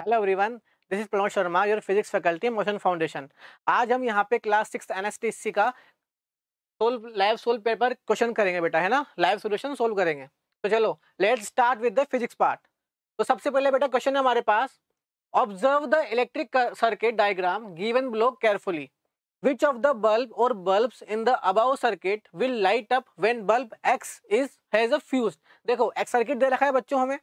Hello everyone this is Pranav Sharma your physics faculty Motion foundation आज हम यहाँ पे क्लास सिक्स एन का solve live solve paper question करेंगे बेटा है ना लाइव सोल्यूशन सोल्व करेंगे तो चलो let start with the physics part तो सबसे पहले बेटा क्वेश्चन है हमारे पास observe the electric circuit diagram given below carefully which of the bulb और bulb in the above circuit will light up when bulb X is has a fuse देखो X circuit दे रखा है बच्चों हमें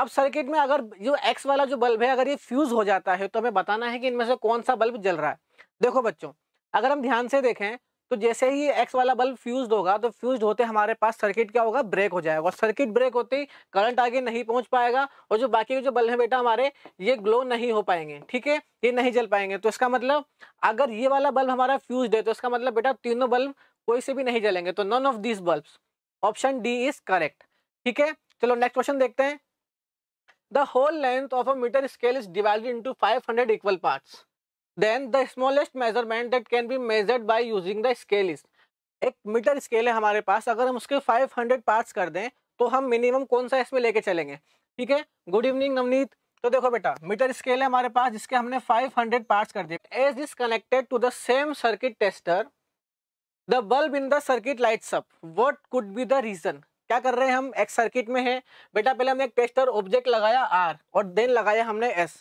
अब सर्किट में अगर जो एक्स वाला जो बल्ब है अगर ये फ्यूज हो जाता है तो हमें बताना है कि इनमें से कौन सा बल्ब जल रहा है देखो बच्चों अगर हम ध्यान से देखें तो जैसे ही एक्स वाला बल्ब फ्यूज होगा तो फ्यूज होते हमारे पास सर्किट क्या होगा ब्रेक हो जाएगा और सर्किट ब्रेक होते ही करंट आगे नहीं पहुंच पाएगा और जो बाकी जो बल्ब है बेटा हमारे ये ग्लो नहीं हो पाएंगे ठीक है ये नहीं जल पाएंगे तो इसका मतलब अगर ये वाला बल्ब हमारा फ्यूज है तो इसका मतलब बेटा तीनों बल्ब कोई से भी नहीं जलेंगे तो none of this bulb option D is correct ठीक है चलो नेक्स्ट क्वेश्चन देखते हैं The whole length of a meter scale is divided into 500 equal parts. Then the smallest measurement that can be measured by using the scale is एक metre scale है हमारे पास अगर हम उसके 500 पार्ट्स कर दें तो हम मिनिमम कौन सा इसमें लेके चलेंगे ठीक है गुड इवनिंग नवनीत तो देखो बेटा मीटर स्केल है हमारे पास जिसके हमने 500 पार्ट्स कर दिए S is connected to the same circuit tester the bulb in the circuit lights up what could be the reason क्या कर रहे हैं हम एक्स सर्किट में है बेटा पहले हमने एक टेस्टर ऑब्जेक्ट लगाया आर और देन लगाया हमने एस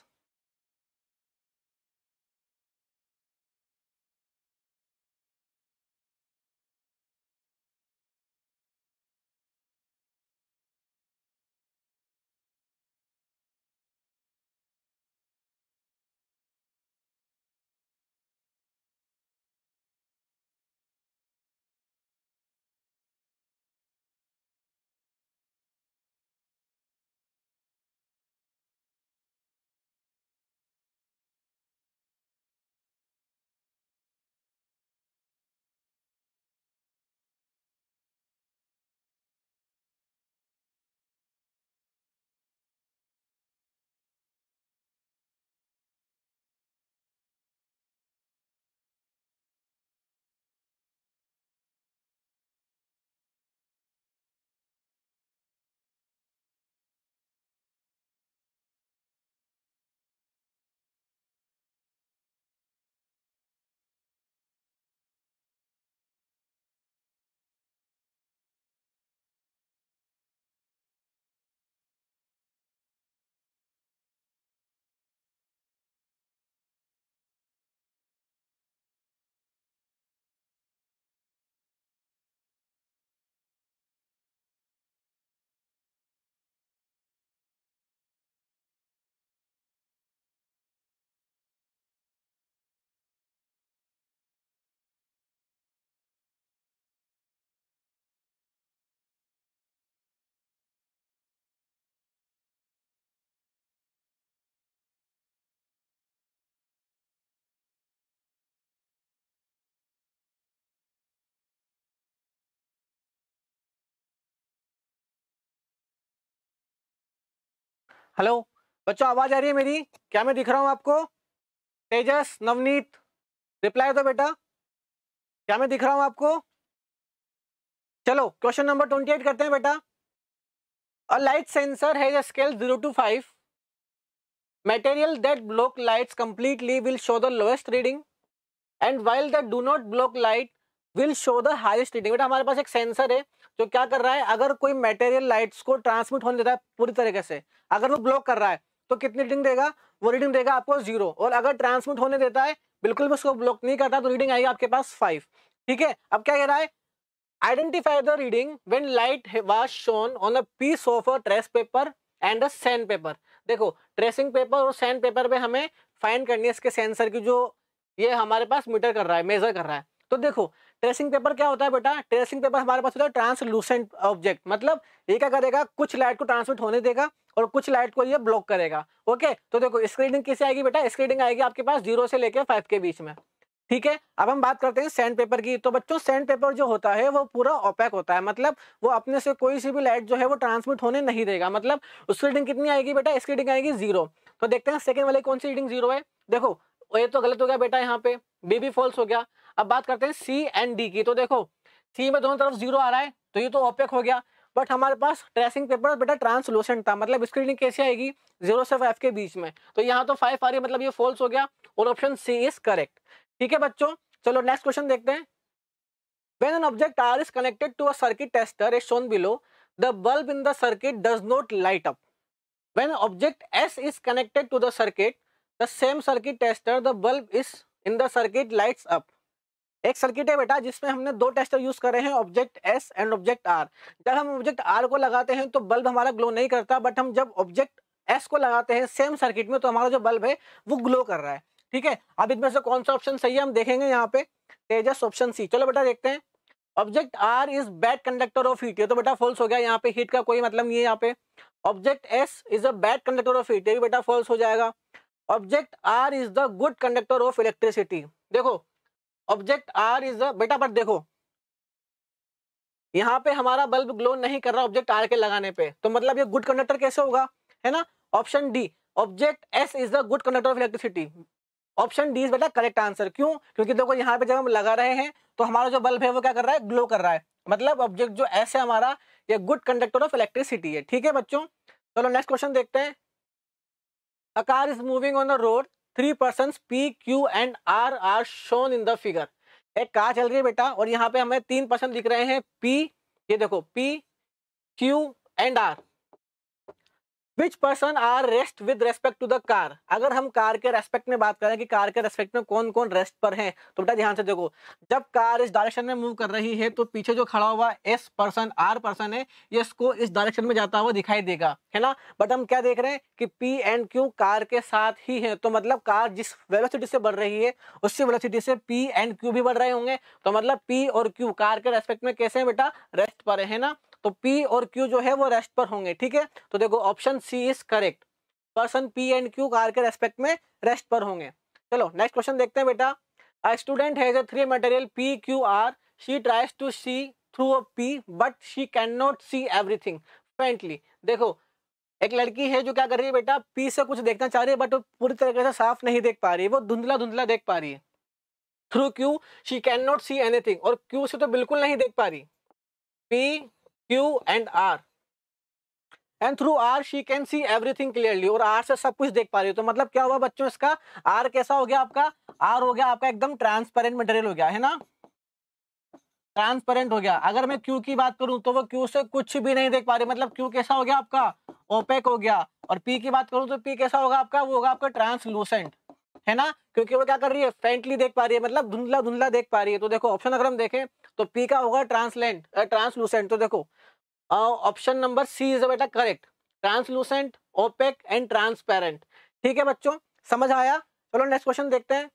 हेलो बच्चों आवाज आ रही है मेरी क्या मैं दिख रहा हूँ आपको तेजस नवनीत रिप्लाई दो बेटा क्या मैं दिख रहा हूँ आपको चलो क्वेश्चन नंबर ट्वेंटी एट करते हैं बेटा a light sensor has scale zero to five material that block lights completely will show the lowest reading and while that do not block light will show the highest reading बेटा हमारे पास एक sensor है जो क्या कर रहा है अगर कोई मटेरियल लाइट्स को ट्रांसमिट होने देता है पूरी तरीके से अगर वो ब्लॉक कर रहा है तो कितनी रीडिंग देगा वो रीडिंग देगा आपको जीरो और अगर ट्रांसमिट होने देता है बिल्कुल भी उसको ब्लॉक नहीं करता तो रीडिंग आएगी आपके पास फाइव ठीक है अब क्या कह रहा है identify the reading when light was shown on a piece of a trace paper and a sand paper देखो ट्रेसिंग पेपर और सैंड पेपर पे हमें फाइन करनी है इसके सेंसर की जो ये हमारे पास मीटर कर रहा है मेजर कर रहा है तो देखो ट्रेसिंग पेपर क्या होता है बेटा ट्रेसिंग पेपर हमारे पास होता है ट्रांसलूसेंट ऑब्जेक्ट मतलब ये क्या करेगा कुछ लाइट को ट्रांसमिट होने देगा और कुछ लाइट को ये ब्लॉक करेगा ओके तो देखो इसकी किसे आएगी बेटा इसकी आएगी आपके पास जीरो से लेकर फाइव के बीच में ठीक है अब हम बात करते हैं सैंड पेपर की तो बच्चों सैंड पेपर जो होता है वो पूरा ओपैक होता है मतलब वो अपने से कोई सी भी लाइट जो है वो ट्रांसमिट होने नहीं देगा मतलब उसकी रीडिंग कितनी आएगी बेटा इसकी रीडिंग आएगी जीरो तो देखते हैं सेकंड वाले कौन सी रीडिंग जीरो है देखो ये तो गलत हो गया बेटा यहाँ पे बी भी फॉल्स हो गया अब बात करते हैं सी एंड डी की तो देखो सी में दोनों तरफ जीरो आ रहा है तो ये तो ऑपेक हो गया बट हमारे पास ट्रेसिंग पेपर बेटा ट्रांसलूसेंट था मतलब स्क्रीनिंग कैसी आएगी जीरो से फाइव के बीच में तो यहाँ तो फाइव आ रही है मतलब ये फॉल्स हो गया और ऑप्शन सी इज करेक्ट ठीक है बच्चों चलो नेक्स्ट क्वेश्चन देखते हैं when an object R is connected to a circuit tester is shown below the bulb in the circuit does not light up when object S is connected to the circuit the same circuit tester the bulb is in the circuit lights up एक circuit है बेटा जिसमें हमने दो tester use करे हैं object S and object R जब हम ऑब्जेक्ट आर को लगाते हैं तो बल्ब हमारा ग्लो नहीं करता बट हम जब ऑब्जेक्ट एस को लगाते हैं सेम सर्किट में तो हमारा जो बल्ब है वो ग्लो कर रहा है ठीक है अब इसमें से कौन सा ऑप्शन सही है हम देखेंगे यहाँ पे तेजस ऑप्शन सी चलो बेटा देखते हैं object R is bad conductor of heat ये तो बेटा फॉल्स हो गया यहाँ पे हीट का कोई मतलब नहीं है यहाँ पे object S is a bad conductor of heat ये भी बेटा फॉल्स हो जाएगा object R is the good conductor of electricity देखो ऑब्जेक्ट आर इज बेटा बट देखो यहाँ पे हमारा बल्ब ग्लो नहीं कर रहा ऑब्जेक्ट आर के लगाने पे तो मतलब ये गुड कंडक्टर कैसे होगा है ना option D object S is the good conductor of electricity option D is बेटा करेक्ट आंसर क्यों क्योंकि देखो यहाँ पे जब हम लगा रहे हैं तो हमारा जो बल्ब है वो क्या कर रहा है ग्लो कर रहा है मतलब ऑब्जेक्ट जो एस है हमारा ये गुड कंडक्टर ऑफ इलेक्ट्रिसिटी है ठीक है बच्चों चलो नेक्स्ट क्वेश्चन देखते हैं a car is moving on a road three person P Q and R are shown in the figure एक कहा चल रही है बेटा और यहाँ पे हमें तीन पर्सन दिख रहे हैं पी ये देखो P Q and R which person are rest with respect to the car अगर हम कार के रेस्पेक्ट में बात करें कि कार के रेस्पेक्ट में कौन कौन रेस्ट पर हैं तो बेटा ध्यान से देखो जब कार इस डायरेक्शन में मूव कर रही है तो पीछे जो खड़ा हुआ एस पर्सन आर पर्सन है ये इसको इस डायरेक्शन में जाता हुआ दिखाई देगा है ना बट हम क्या देख रहे हैं कि पी एंड क्यू कार के साथ ही है तो मतलब कार जिस वेलोसिटी से बढ़ रही है उसी वेलोसिटी से पी एंड क्यू भी बढ़ रहे होंगे तो मतलब पी और क्यू कार के रेस्पेक्ट में कैसे है बेटा रेस्ट पर है ना तो पी और क्यू जो है वो रेस्ट पर होंगे ठीक है तो देखो option C is correct person P and Q car के रेस्पेक्ट में रेस्ट पर होंगे चलो नेक्स्ट क्वेश्चन देखते हैं बेटा a student has a three material P Q R she tries to see through a P but she can not see everything frankly देखो एक लड़की है जो क्या कर रही है बेटा पी से कुछ देखना चाह रही है बट वो पूरी तरीके से साफ नहीं देख पा रही है वो धुंधला धुंधला देख पा रही है through Q she can not see anything और क्यू से तो बिल्कुल नहीं देख पा रही P Q and R and through R she can see everything clearly और आर से सब कुछ देख पा रही हो तो मतलब क्या हुआ बच्चों इसका आर कैसा हो गया आपका आर हो गया आपका एकदम ट्रांसपेरेंट मटेरियल हो गया है ना ट्रांसपेरेंट हो गया अगर मैं क्यू की बात करूं तो वो क्यू से कुछ भी नहीं देख पा रही मतलब क्यू कैसा हो गया आपका ओपेक हो गया और पी की बात करूं तो पी कैसा होगा आपका वो होगा आपका ट्रांसलूसेंट है ना क्योंकि वो क्या कर रही है फेंटली देख पा रही है मतलब धुंधला धुंधला देख पा रही है तो देखो ऑप्शन अगर हम देखें तो पी का होगा ट्रांसलेंट ट्रांसलूसेंट तो देखो ऑप्शन नंबर सी इज बेटा correct translucent opaque and transparent ठीक है बच्चों समझ आया चलो नेक्स्ट क्वेश्चन देखते हैं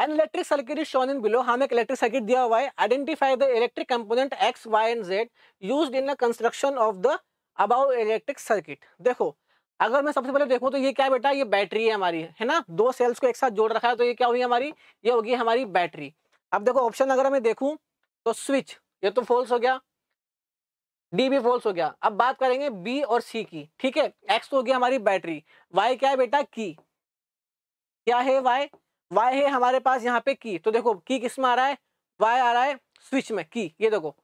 an electric circuit is shown in below हमें एक इलेक्ट्रिक सर्किट दिया हुआ है identify the electric component X Y and Z used in the construction of the above electric circuit देखो अगर मैं सबसे पहले देखूँ तो ये क्या बेटा ये बैटरी है हमारी है ना दो सेल्स को एक साथ जोड़ रखा है तो ये क्या हुई हमारी ये होगी हमारी बैटरी अब देखो ऑप्शन अगर मैं देखूँ तो स्विच ये तो फॉल्स हो गया डी भी फॉल्स हो गया अब बात करेंगे बी और सी की ठीक है एक्स तो हो गया हमारी बैटरी वाई क्या है बेटा की क्या है वाई वाई है हमारे पास यहाँ पे की तो देखो की किस में आ रहा है वाई आ रहा है स्विच में की ये देखो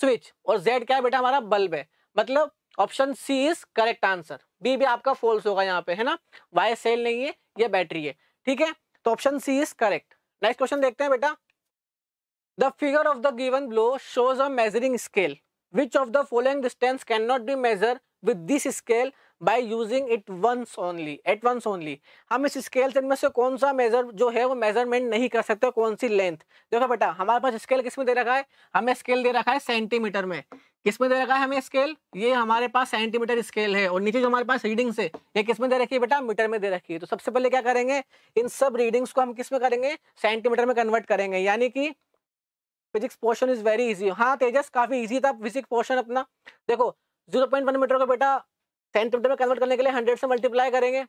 स्विच और जेड क्या है बेटा हमारा बल्ब है मतलब option C is correct answer B भी आपका फॉल्स होगा यहाँ पे है ना वाई सेल नहीं है ये बैटरी है ठीक है तो option C is correct next question देखते हैं बेटा the figure of the given below shows a measuring scale Which of the following distance cannot be measured with this scale by using it once only at once only हम इस scale से इनमें से कौन सा मेजर जो है वो मेजरमेंट नहीं कर सकते कौन सी लेंथ देखो बेटा हमारे पास स्केल किस में दे रखा है हमें स्केल दे रखा है सेंटीमीटर में किस में दे रखा है हमें स्केल ये हमारे पास सेंटीमीटर स्केल है और नीचे जो हमारे पास रीडिंग्स है ये किस में दे रखी है बेटा मीटर में दे रखी है तो सबसे पहले क्या करेंगे इन सब रीडिंग्स को हम किस में करेंगे सेंटीमीटर में कन्वर्ट करेंगे यानी कि physics portion is very easy हाँ तेजस काफी इजी था फिजिक्स पोर्शन अपना देखो जीरो पॉइंट वन मीटर को बेटा सेंटीमीटर में कन्वर्ट करने के लिए हंड्रेड से मल्टीप्लाई करेंगे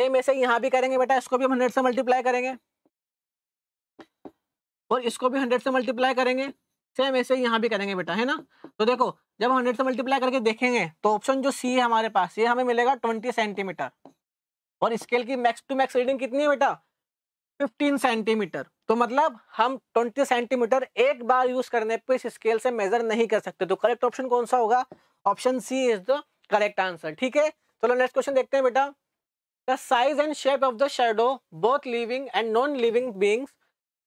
सेम ऐसे यहाँ भी करेंगे बेटा इसको भी हम हंड्रेड से मल्टीप्लाई करेंगे और इसको भी हंड्रेड से मल्टीप्लाई करेंगे सेम ऐसे यहाँ भी करेंगे बेटा है ना तो देखो जब हंड्रेड से मल्टीप्लाई करके देखेंगे तो ऑप्शन जो सी है हमारे पास ये हमें मिलेगा ट्वेंटी सेंटीमीटर और स्केल की मैक्स टू मैक्स रीडिंग कितनी है बेटा फिफ्टीन सेंटीमीटर तो मतलब हम 20 सेंटीमीटर एक बार यूज करने पे इस स्केल से मेजर नहीं कर सकते तो करेक्ट ऑप्शन कौन सा होगा option C is the correct answer ठीक है चलो नेक्स्ट क्वेश्चन देखते हैं बेटा the size and shape of the shadow both living and non living beings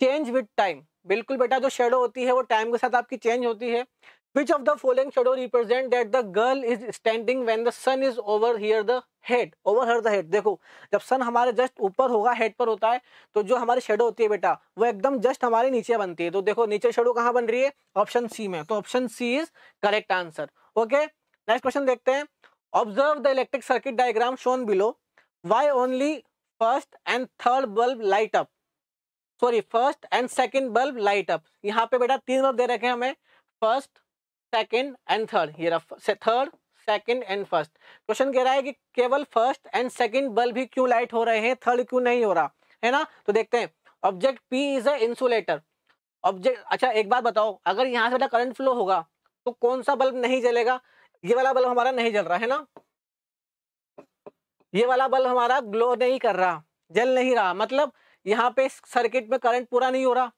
change with time बिल्कुल बेटा जो शेडो होती है वो टाइम के साथ आपकी चेंज होती है Which of the following shadow represent that the girl is standing when the sun is over here the head? Over her the head. देखो जब सन हमारे जस्ट ऊपर होगा हेड पर होता है तो जो हमारी शेडो होती है बेटा वो एकदम जस्ट हमारे नीचे बनती है तो देखो नीचे शेडो कहाँ बन रही है ऑप्शन सी में तो option C is correct answer okay next question देखते हैं observe the electric circuit diagram shown below why only first and third bulb light up sorry first and second bulb light up यहाँ पे बेटा तीन bulb दे रखे हैं हमें फर्स्ट सेकेंड एंड थर्ड ये third second and first question कह रहा है कि केवल फर्स्ट एंड सेकेंड बल्ब ही क्यों लाइट हो रहे हैं थर्ड क्यों नहीं हो रहा है ना तो देखते हैं object P is a insulator object अच्छा एक बात बताओ अगर यहाँ से करंट फ्लो होगा तो कौन सा बल्ब नहीं जलेगा ये वाला बल्ब हमारा नहीं जल रहा है ना ये वाला बल्ब हमारा ग्लो नहीं कर रहा जल नहीं रहा मतलब यहाँ पे सर्किट में करंट पूरा नहीं हो रहा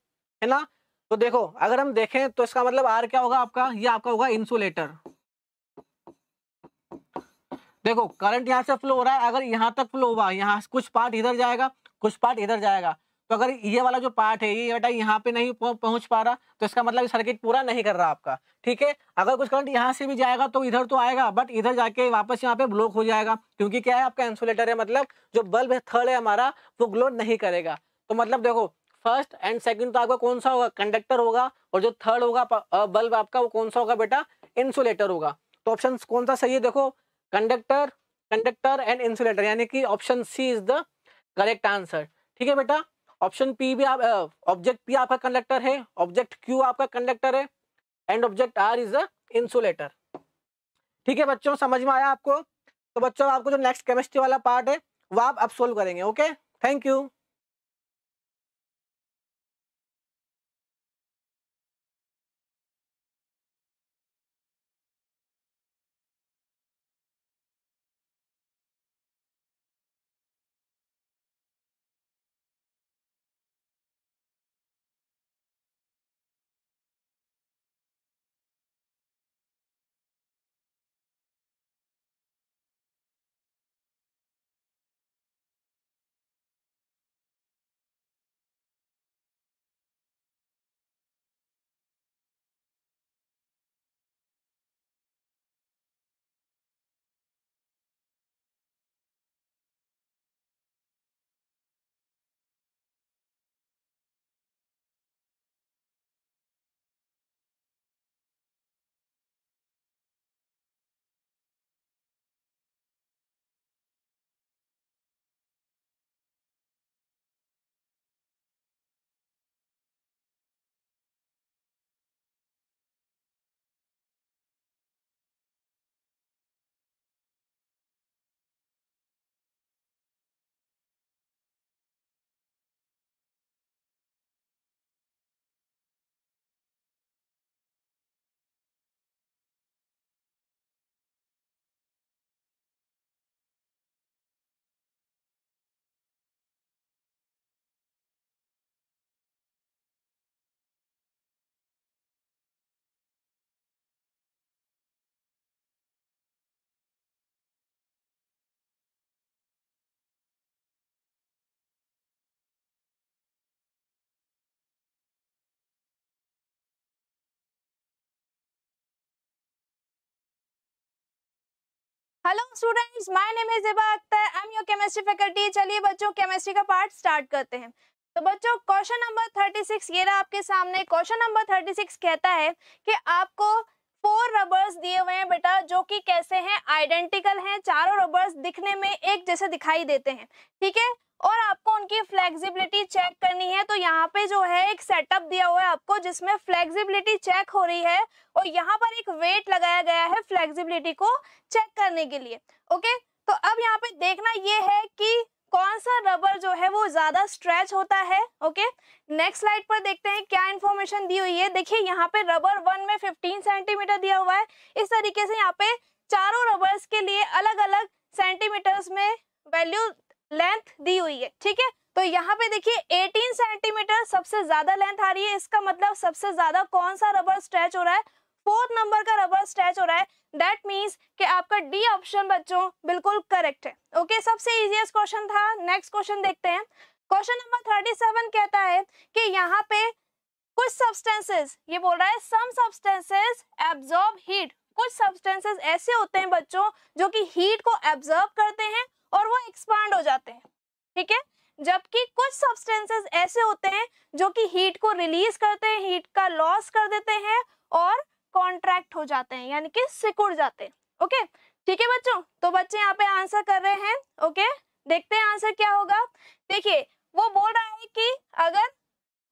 है ना तो देखो अगर हम देखें तो इसका मतलब आर क्या होगा आपका ये आपका होगा इंसुलेटर देखो करंट यहां से फ्लो हो रहा है अगर यहां तक फ्लो हुआ यहाँ कुछ पार्ट इधर जाएगा कुछ पार्ट इधर जाएगा तो अगर ये वाला जो पार्ट है ये बेटा यहाँ पे नहीं पहुंच पा रहा तो इसका मतलब सर्किट पूरा नहीं कर रहा आपका ठीक है अगर कुछ करंट यहाँ से भी जाएगा तो इधर तो आएगा बट इधर जाके वापस यहाँ पे ब्लॉक हो जाएगा क्योंकि क्या है आपका इंसुलेटर है मतलब जो बल्ब है थर्ड है हमारा वो ग्लो नहीं करेगा तो मतलब देखो फर्स्ट एंड सेकंड तो आपका कौन सा होगा कंडक्टर होगा और जो थर्ड होगा बल्ब आपका वो कौन सा होगा बेटा इंसुलेटर होगा तो ऑप्शन कौन सा सही है देखो कंडक्टर कंडक्टर एंड इंसुलेटर यानी कि option C is the correct answer ठीक है बेटा ऑप्शन पी भी आप ऑब्जेक्ट पी आपका कंडक्टर है ऑब्जेक्ट क्यू आपका कंडक्टर है and object R is the insulator ठीक है बच्चों समझ में आया आपको तो बच्चों आपको जो नेक्स्ट केमिस्ट्री वाला पार्ट है वो आप अब सोल्व करेंगे okay thank you hello students my name is Iba I am your chemistry faculty चलिए बच्चों केमिस्ट्री का पार्ट स्टार्ट करते हैं तो बच्चों क्वेश्चन नंबर 36 ये रहा आपके सामने क्वेश्चन नंबर 36 कहता है कि आपको फोर रबर्स दिए हुए हैं बेटा जो कि कैसे हैं आइडेंटिकल हैं चारों रबर्स दिखने में एक जैसे दिखाई देते हैं ठीक है और आपको उनकी फ्लेक्सिबिलिटी चेक करनी है तो यहाँ पे जो है एक सेटअप दिया हुआ है आपको जिसमें फ्लेक्सिबिलिटी चेक हो रही है और यहाँ पर एक वेट लगाया गया है फ्लेक्सिबिलिटी को चेक करने के लिए ओके तो अब यहाँ पे देखना ये है कि कौन सा रबर जो है वो ज्यादा स्ट्रेच होता है ओके नेक्स्ट स्लाइड पर देखते हैं क्या इन्फॉर्मेशन दी हुई है देखिए यहाँ पे रबर वन में 15 सेंटीमीटर दिया हुआ है इस तरीके से यहाँ पे चारों रबर्स के लिए अलग अलग सेंटीमीटर्स में वैल्यू लेंथ दी हुई है ठीक है तो यहाँ पे देखिए 18 सेंटीमीटर सबसे ज्यादा लेंथ आ रही है इसका मतलब सबसे ज्यादा कौन सा रबर स्ट्रेच हो रहा है फोर्थ नंबर का रबर स्ट्रेच हो रहा है दैट मीन्स कि आपका डी ऑप्शन बच्चों बिल्कुल करेक्ट है ओके okay, सबसे इजिएस्ट क्वेश्चन था नेक्स्ट क्वेश्चन देखते हैं क्वेश्चन नंबर थर्टी सेवन कहता है कि यहाँ पे कुछ सब्सटेंसेस ये बोल रहा है सम सब्सटेंसेस एब्जॉर्ब हीट कुछ सब्सटेंसेस ऐसे होते हैं बच्चों जो कि हीट को एब्जॉर्ब करते हैं और वो एक्सपांड हो जाते हैं ठीक है जबकि कुछ सब्सटेंसेस ऐसे होते हैं जो कि हीट को रिलीज करते हैं हीट का लॉस कर देते हैं और कॉन्ट्रैक्ट हो जाते हैं यानी कि सिकुड़ जाते हैं ओके ठीक है बच्चों तो बच्चे यहाँ पे आंसर कर रहे हैं ओके देखते हैं आंसर क्या होगा देखिए वो बोल रहा है कि अगर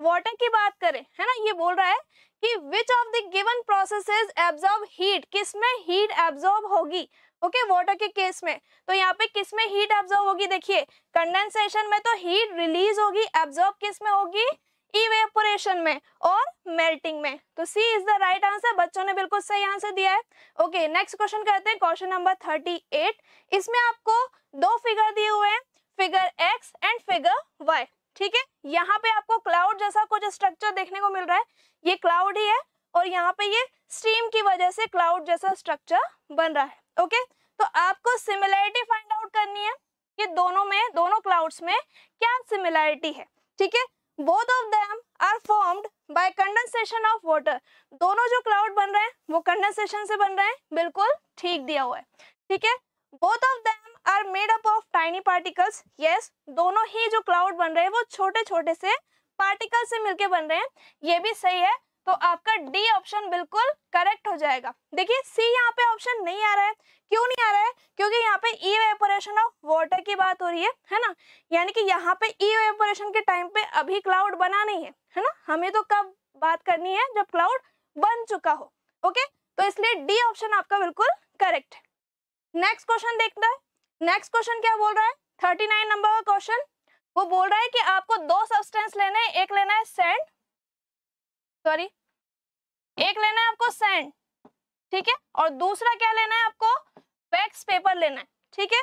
वाटर की बात करें है ना ये बोल रहा है कि which of the given process absorb heat किसमें हीट एब्जॉर्ब होगी ओके okay, वाटर के केस में तो यहाँ पे किस में हीट एब्जॉर्ब होगी देखिए कंडेंसेशन में तो हीट रिलीज होगी एब्जॉर्ब किस में होगी इवेपोरेशन में और मेल्टिंग में तो C is the right answer बच्चों ने बिल्कुल सही आंसर दिया है ओके नेक्स्ट क्वेश्चन करते हैं क्वेश्चन नंबर थर्टी एट इसमें आपको दो फिगर दिए हुए हैं figure X and figure Y ठीक है यहाँ पे आपको क्लाउड जैसा कुछ स्ट्रक्चर देखने को मिल रहा है ये क्लाउड ही है और यहाँ पे ये स्ट्रीम की वजह से क्लाउड जैसा स्ट्रक्चर बन रहा है ओके तो आपको सिमिलैरिटी फाइंड आउट करनी है ये दोनों में दोनों क्लाउड्स में क्या सिमिलैरिटी है ठीक है both of them are formed by condensation of water दोनों जो क्लाउड बन रहे हैं वो कंडेंसेशन से बन रहे हैं बिल्कुल ठीक दिया हुआ है ठीक है both of them are made up of tiny particles yes दोनों ही जो क्लाउड बन रहे हैं वो छोटे छोटे से पार्टिकल से मिलके बन रहे हैं ये भी सही है तो आपका डी ऑप्शन बिल्कुल करेक्ट हो जाएगा देखिए सी यहाँ पे ऑप्शन नहीं आ रहा है क्यों नहीं आ रहा है क्योंकि यहाँ पे ई वेपोरेशन ऑफ वाटर की बात हो रही है है ना यानी कि यहाँ पे ई e वेपोरेशन के टाइम पे अभी क्लाउड बना नहीं है है ना हमें तो कब बात करनी है जब क्लाउड बन चुका हो ओके तो इसलिए डी ऑप्शन आपका बिल्कुल करेक्ट है नेक्स्ट क्वेश्चन देखता है नेक्स्ट क्वेश्चन क्या बोल रहा है थर्टी नाइन नंबर का क्वेश्चन वो बोल रहा है कि आपको दो सब्सटेंस लेने एक लेना है सेंड सॉरी एक लेना है आपको सैंड ठीक है और दूसरा क्या लेना है आपको वैक्स पेपर लेना है ठीक है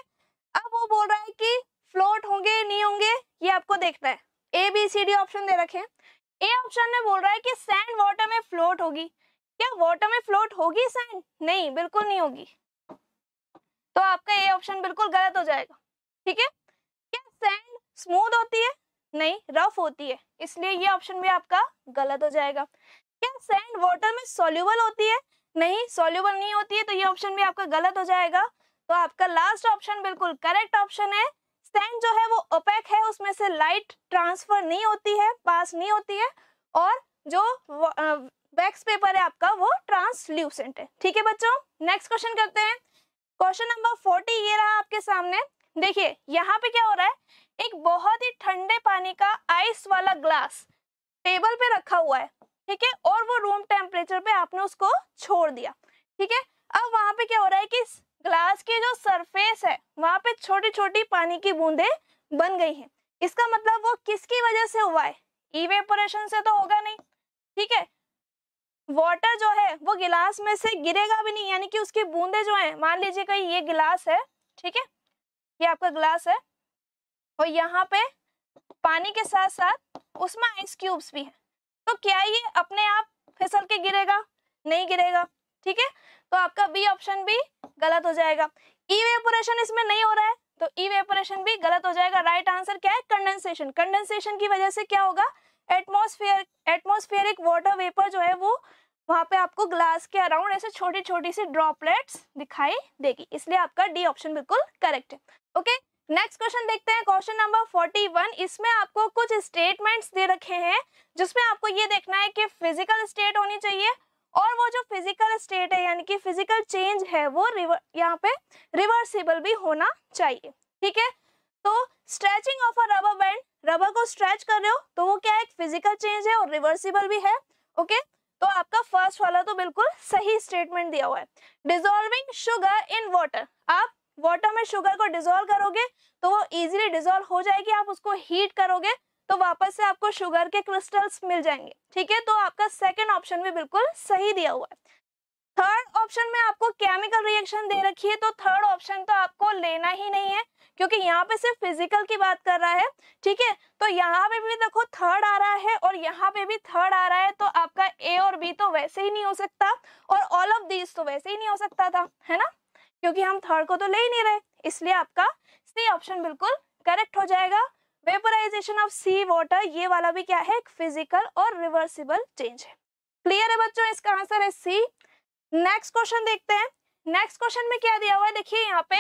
अब वो बोल रहा है कि फ्लोट होंगे नहीं होंगे ये आपको देखना है A B C D option दे रखे ए ऑप्शन में बोल रहा है कि सैंड वाटर में फ्लोट होगी क्या वाटर में फ्लोट होगी सैंड नहीं बिल्कुल नहीं होगी तो आपका ए ऑप्शन बिल्कुल गलत हो जाएगा ठीक है क्या सैंड स्मूथ होती है नहीं रफ होती है इसलिए ये ऑप्शन भी आपका गलत हो जाएगा क्या सैंड वाटर में सोल्यूबल होती है नहीं सोल्यूबल नहीं होती है तो ये ऑप्शन भी आपका गलत हो जाएगा तो आपका लास्ट ऑप्शन बिल्कुल करेक्ट ऑप्शन है सैंड जो है वो ओपेक है उसमें से लाइट ट्रांसफर नहीं होती है पास नहीं होती है और जो वैक्स पेपर है आपका वो ट्रांसल्यूसेंट है ठीक है बच्चों नेक्स्ट क्वेश्चन करते हैं क्वेश्चन नंबर फोर्टी ये रहा आपके सामने देखिए यहाँ पे क्या हो रहा है एक बहुत ही ठंडे पानी का आइस वाला ग्लास टेबल पे रखा हुआ है ठीक है और वो रूम टेम्परेचर पे आपने उसको छोड़ दिया ठीक है अब वहां पे क्या हो रहा है कि ग्लास की जो सरफेस है वहां पे छोटी छोटी पानी की बूंदे बन गई हैं इसका मतलब वो किसकी वजह से हुआ है इवेपोरेशन से तो होगा नहीं ठीक है वाटर जो है वो गिलास में से गिरेगा भी नहीं यानी कि उसकी बूंदे जो है मान लीजिए कहीं ये गिलास है ठीक है ये आपका गिलास है और यहाँ पे पानी के साथ साथ उसमें आइस क्यूब्स भी है तो क्या ये अपने आप फिसल के गिरेगा नहीं गिरेगा ठीक है तो आपका बी ऑप्शन भी गलत हो जाएगा ई e वेपोरेशन इसमें नहीं हो रहा है तो ई e वेपोरेशन भी गलत हो जाएगा राइट आंसर क्या है कंडेंसेशन कंडेंसेशन की वजह से क्या होगा एटमोसफियर एटमोसफियरिक वाटर वेपर जो है वो वहां पे आपको ग्लास के अराउंड ऐसे छोटी छोटी सी ड्रॉपलेट्स दिखाई देगी इसलिए आपका डी ऑप्शन बिल्कुल करेक्ट है ओके okay? नेक्स्ट क्वेश्चन देखते हैं क्वेश्चन नंबर फोर्टी वन इसमें आपको कुछ स्टेटमेंट्स दे रखे हैं जिसमें आपको ये देखना है कि फिजिकल स्टेट होनी चाहिए और वो जो फिजिकल स्टेट है यानी कि फिजिकल चेंज है वो रिवर यहाँ पे रिवर्सिबल भी होना चाहिए ठीक है तो stretching of a rubber band rubber को स्ट्रेच कर रहे हो तो वो क्या है फिजिकल चेंज है और रिवर्सिबल भी है ओके तो आपका फर्स्ट वाला तो बिल्कुल सही स्टेटमेंट दिया हुआ है डिजोल्विंग शुगर इन वाटर आप वाटर में शुगर को डिजोल्व करोगे तो वो इजीली डिजोल्व हो जाएगी आप उसको हीट करोगे तो वापस से आपको शुगर के क्रिस्टल्स मिल जाएंगे ठीक है तो आपका सेकेंड ऑप्शन भी बिल्कुल सही दिया हुआ है थर्ड ऑप्शन में आपको केमिकल रिएक्शन दे रखी है तो थर्ड ऑप्शन तो आपको लेना ही नहीं है क्योंकि यहाँ पे सिर्फ फिजिकल की बात कर रहा है ठीक है तो यहाँ पे भी देखो थर्ड आ रहा है और यहाँ पे भी थर्ड आ रहा है तो आपका ए और बी तो वैसे ही नहीं हो सकता और ऑल ऑफ दीज तो वैसे ही नहीं हो सकता था है ना क्योंकि हम थर्ड को तो ले ही नहीं रहे इसलिए आपका सी ऑप्शन बिल्कुल करेक्ट हो जाएगा वेपराइजेशन ऑफ सी वाटर ये वाला भी क्या है एक फिजिकल और रिवर्सिबल चेंज है क्लियर है बच्चों इसका आंसर है सी नेक्स्ट क्वेश्चन देखते हैं नेक्स्ट क्वेश्चन में क्या दिया हुआ है देखिए यहाँ पे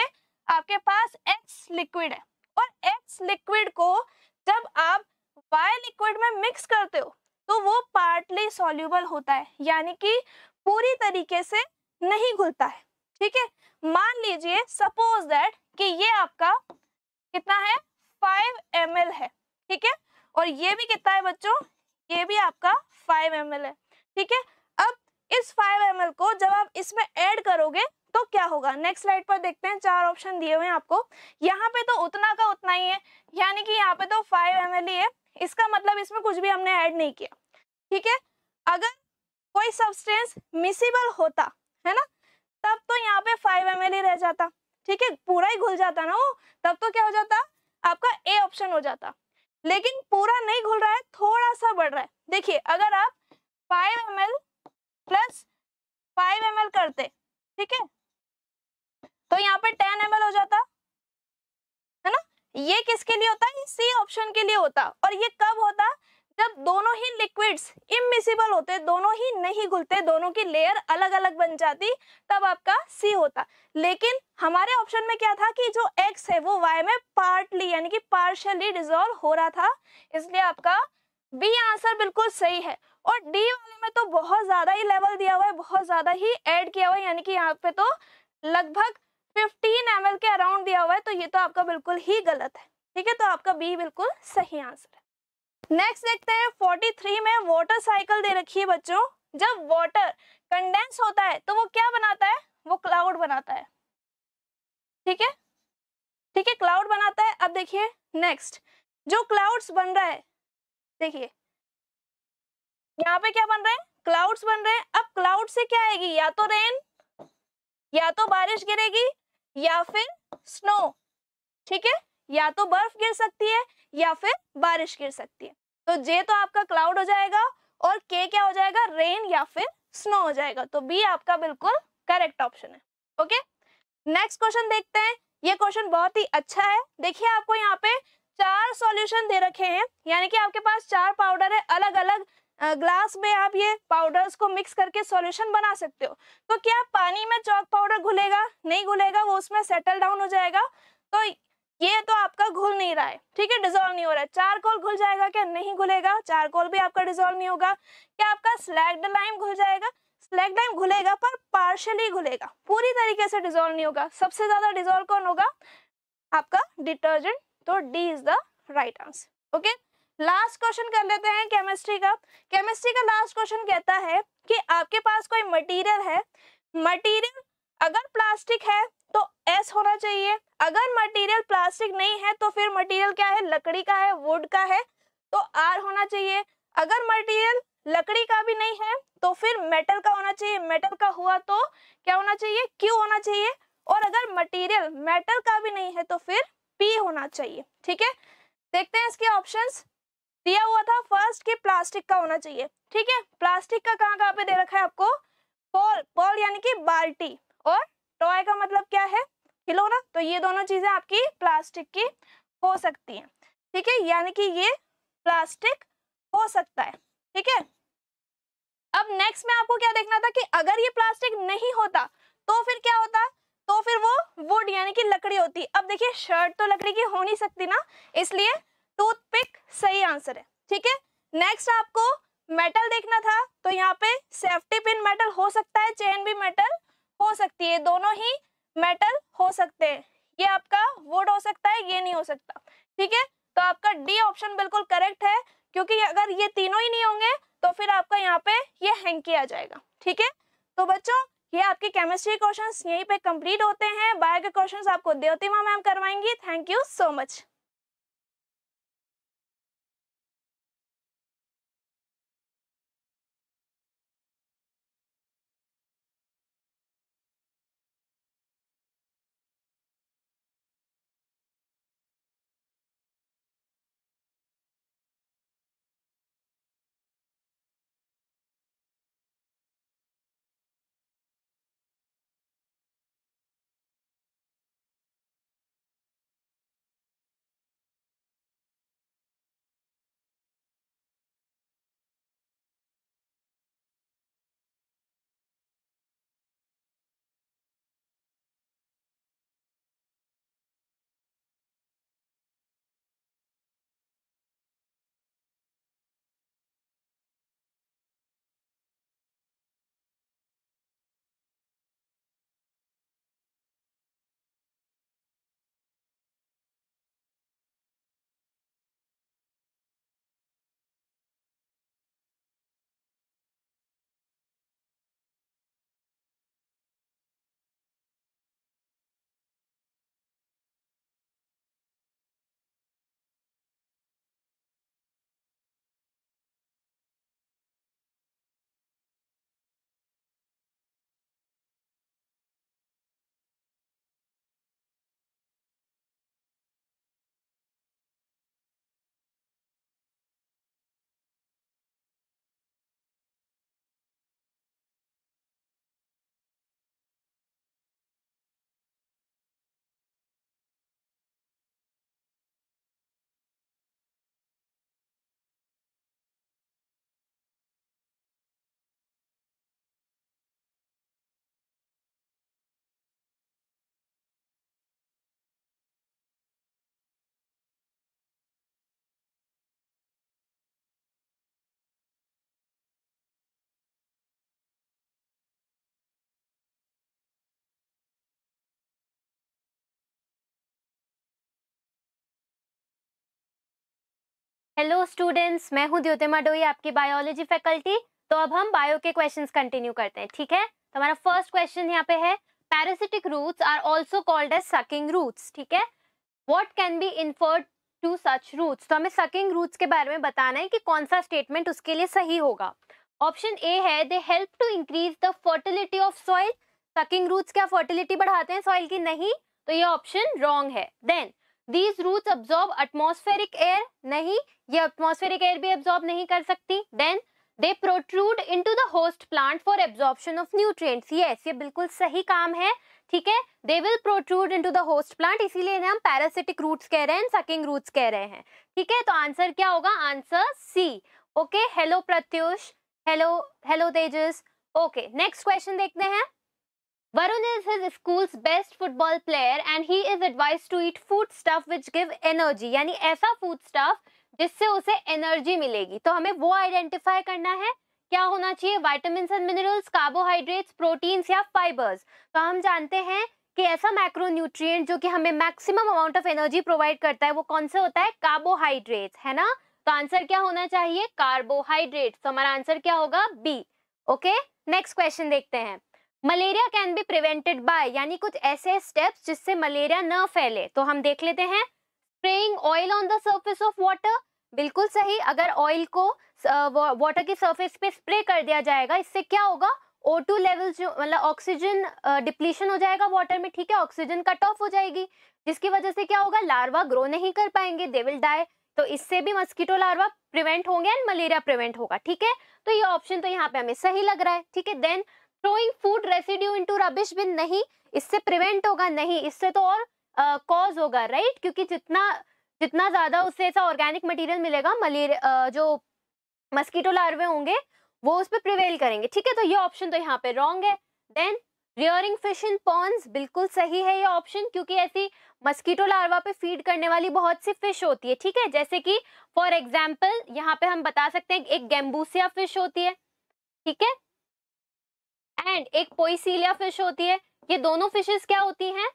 आपके पास एक्स लिक्विड है और एक्स लिक्विड को जब आप वाई लिक्विड में मिक्स करते हो तो वो पार्टली सॉल्यूबल होता है यानी कि पूरी तरीके से नहीं घुलता है ठीक है मान लीजिए सपोज दैट कि ये आपका कितना है फाइव एम है ठीक है और ये भी कितना है बच्चों ये भी आपका फाइव एम है ठीक है अब इस फाइव एम को जब आप इसमें ऐड करोगे तो क्या होगा नेक्स्ट स्लाइड पर देखते हैं चार ऑप्शन दिए हुए हैं आपको यहाँ पे तो उतना का उतना ही है यानी कि यहाँ पे तो फाइव एम ही है इसका मतलब इसमें कुछ भी हमने ऐड नहीं किया ठीक है अगर कोई सब्सटेंस मिसिबल होता है ना तब तो यहाँ पे फाइव एम ही रह जाता ठीक है पूरा ही घुल जाता ना वो तब तो क्या हो जाता आपका ए ऑप्शन हो जाता लेकिन पूरा नहीं घुल रहा है थोड़ा सा बढ़ रहा है देखिए अगर आप five M L plus five M L करते ठीक है तो यहाँ पे टेन एम एल हो जाता है ना ये किसके लिए होता है सी ऑप्शन के लिए होता और ये कब होता जब दोनों ही लिक्विड्स इमिसिबल होते दोनों ही नहीं घुलते दोनों की लेयर अलग अलग बन जाती तब आपका सी होता लेकिन हमारे ऑप्शन में क्या था कि जो एक्स है वो वाई में पार्टली यानी कि पार्शली डिजोल्व हो रहा था इसलिए आपका बी आंसर बिल्कुल सही है और डी वाले में तो बहुत ज़्यादा ही लेवल दिया हुआ है बहुत ज़्यादा ही एड किया हुआ है यानी कि यहाँ पे तो लगभग फिफ्टीन एम के अराउंड दिया हुआ है तो ये तो आपका बिल्कुल ही गलत है ठीक है तो आपका बी बिल्कुल सही आंसर है नेक्स्ट देखते हैं 43 में वॉटर साइकिल दे रखी है बच्चों जब वॉटर कंडेंस होता है तो वो क्या बनाता है वो क्लाउड बनाता है ठीक है ठीक है क्लाउड बनाता है अब देखिए नेक्स्ट जो क्लाउड्स बन रहा है देखिए यहाँ पे क्या बन रहे हैं क्लाउड्स बन रहे हैं अब क्लाउड से क्या आएगी या तो रेन या तो बारिश गिरेगी या फिर स्नो ठीक है या तो बर्फ गिर सकती है या फिर बारिश गिर सकती है तो जे तो आपका क्लाउड हो जाएगा और के क्या हो जाएगा रेन या फिर स्नो हो जाएगा तो बी आपका बिल्कुल करेक्ट ऑप्शन है ओके नेक्स्ट क्वेश्चन देखते हैं ये क्वेश्चन बहुत ही अच्छा है देखिए आपको यहाँ पे चार सॉल्यूशन दे रखे हैं यानी कि आपके पास चार पाउडर है अलग अलग ग्लास में आप ये पाउडर्स को मिक्स करके सॉल्यूशन बना सकते हो तो क्या पानी में चौक पाउडर घुलेगा नहीं घुलेगा वो उसमें सेटल डाउन हो जाएगा तो ये तो आपका घुल नहीं रहा है ठीक है डिजोल्व नहीं हो रहा है चार कोल घुल जाएगा क्या नहीं घुलेगा चार कोल भी आपका डिजोल्व नहीं होगा क्या आपका स्लैग्ड लाइम घुल जाएगा स्लैग्ड लाइम घुलेगा पर पार्शली घुलेगा पूरी तरीके से डिजोल्व नहीं होगा सबसे ज्यादा डिजोल्व कौन होगा आपका डिटर्जेंट तो D is the right answer okay last question कर लेते हैं केमिस्ट्री का केमिस्ट्री का लास्ट क्वेश्चन कहता है कि आपके पास कोई मटेरियल है मटेरियल अगर प्लास्टिक है तो एस होना चाहिए अगर मटेरियल प्लास्टिक नहीं है तो फिर मटेरियल क्या है लकड़ी का है वुड का है तो आर होना चाहिए अगर मटेरियल लकड़ी का भी नहीं है तो फिर मेटल का होना चाहिए मेटल का हुआ तो क्या होना चाहिए क्यू होना चाहिए और अगर मटेरियल मेटल का भी नहीं है तो फिर पी होना चाहिए ठीक है देखते हैं इसके ऑप्शंस दिया हुआ था फर्स्ट कि प्लास्टिक का होना चाहिए ठीक है प्लास्टिक का कहाँ कहाँ पे दे रखा है आपको पॉल पॉल यानी कि बाल्टी और टॉय का मतलब क्या है खिलौना तो ये दोनों चीजें आपकी प्लास्टिक की हो सकती हैं ठीक है यानी कि ये प्लास्टिक हो सकता है ठीक है अब नेक्स्ट में आपको क्या देखना था कि अगर ये प्लास्टिक नहीं होता तो फिर क्या होता तो फिर वो वुड यानी कि लकड़ी होती अब देखिए शर्ट तो लकड़ी की हो नहीं सकती ना इसलिए टूथपिक सही आंसर है ठीक है नेक्स्ट आपको मेटल देखना था तो यहाँ पे सेफ्टी पिन मेटल हो सकता है चेन भी मेटल हो सकती है दोनों ही मेटल हो सकते हैं ये आपका वुड हो सकता है ये नहीं हो सकता ठीक है तो आपका डी ऑप्शन बिल्कुल करेक्ट है क्योंकि अगर ये तीनों ही नहीं होंगे तो फिर आपका यहाँ पे ये हैंग किया जाएगा ठीक है तो बच्चों ये आपके केमिस्ट्री क्वेश्चंस यहीं पे कंप्लीट होते हैं बायो के क्वेश्चंस आपको देवतिमा मैम करवाएंगी thank you so much hello students मैं हूं द्योतिमा डोई आपकी बायोलॉजी फैकल्टी तो अब हम बायो के क्वेश्चंस कंटिन्यू करते हैं ठीक है तो हमारा फर्स्ट क्वेश्चन यहाँ पे है parasitic roots are also called as sucking roots ठीक है what can be inferred to such roots तो हमें सकिंग रूट्स के बारे में बताना है कि कौन सा स्टेटमेंट उसके लिए सही होगा ऑप्शन ए है they help to increase the fertility of soil sucking roots क्या फर्टिलिटी बढ़ाते हैं सॉइल की नहीं तो ये ऑप्शन रॉन्ग है then these root absorb atmospheric air नहीं ये एटमोस्फेरिक एयर भी एब्जॉर्ब नहीं कर सकती then they protrude in to the host plant for absorption of nutrient ये बिल्कुल सही काम है ठीक है they will protrude in to the host plant इसीलिए हम पैरासिटिक रूट्स कह रहे हैं सकिंग रूट्स कह रहे हैं ठीक है तो आंसर क्या होगा answer C okay hello Pratyush hello hello Tejas okay next question देखते हैं Varun is his school's best football player and he is advised to eat food stuff which give energy यानी ऐसा food stuff जिससे उसे एनर्जी मिलेगी तो हमें वो आइडेंटिफाई करना है क्या होना चाहिए vitamin and minerals carbohydrates proteins या फाइबर्स तो हम जानते हैं कि ऐसा मैक्रोन्यूट्रिएंट जो कि हमें maximum amount of energy provide करता है वो कौन सा होता है कार्बोहाइड्रेट्स है ना तो आंसर क्या होना चाहिए कार्बोहाइड्रेट्स तो हमारा आंसर क्या होगा बी ओके नेक्स्ट क्वेश्चन देखते हैं malaria can be prevented by यानी कुछ ऐसे स्टेप्स जिससे मलेरिया न फैले तो हम देख लेते हैं spraying oil on the surface of water बिल्कुल सही अगर ऑयल को वाटर की सर्फेस पे स्प्रे कर दिया जाएगा इससे क्या होगा ओ टू लेवल जो मतलब ऑक्सीजन डिप्लीशन हो जाएगा वाटर में ठीक है ऑक्सीजन कट ऑफ हो जाएगी जिसकी वजह से क्या होगा लार्वा ग्रो नहीं कर पाएंगे दे विल डाई तो इससे भी मस्कीटो लार्वा प्रिवेंट होंगे एंड मलेरिया प्रिवेंट होगा ठीक है तो ये ऑप्शन तो यहाँ पे हमें सही लग रहा है ठीक है then throwing food residue into rubbish bin नहीं इससे प्रिवेंट होगा नहीं इससे तो और कॉज uh, होगा राइट right? क्योंकि जितना जितना ज्यादा उससे ऐसा ऑर्गेनिक मटेरियल मिलेगा मलेरिया uh, जो मस्कीटो लार्वे होंगे वो उस पर प्रिवेल करेंगे ठीक है तो ये ऑप्शन तो यहाँ पे रॉन्ग है then rearing fish in ponds बिल्कुल सही है ये ऑप्शन क्योंकि ऐसी मस्कीटो लार्वा पे फीड करने वाली बहुत सी फिश होती है ठीक है जैसे कि फॉर एग्जाम्पल यहाँ पे हम बता सकते हैं एक गेम्बूसिया फिश होती है ठीक है एंड एक पोईसीलिया फिश होती है ये दोनों फिशेस क्या होती हैं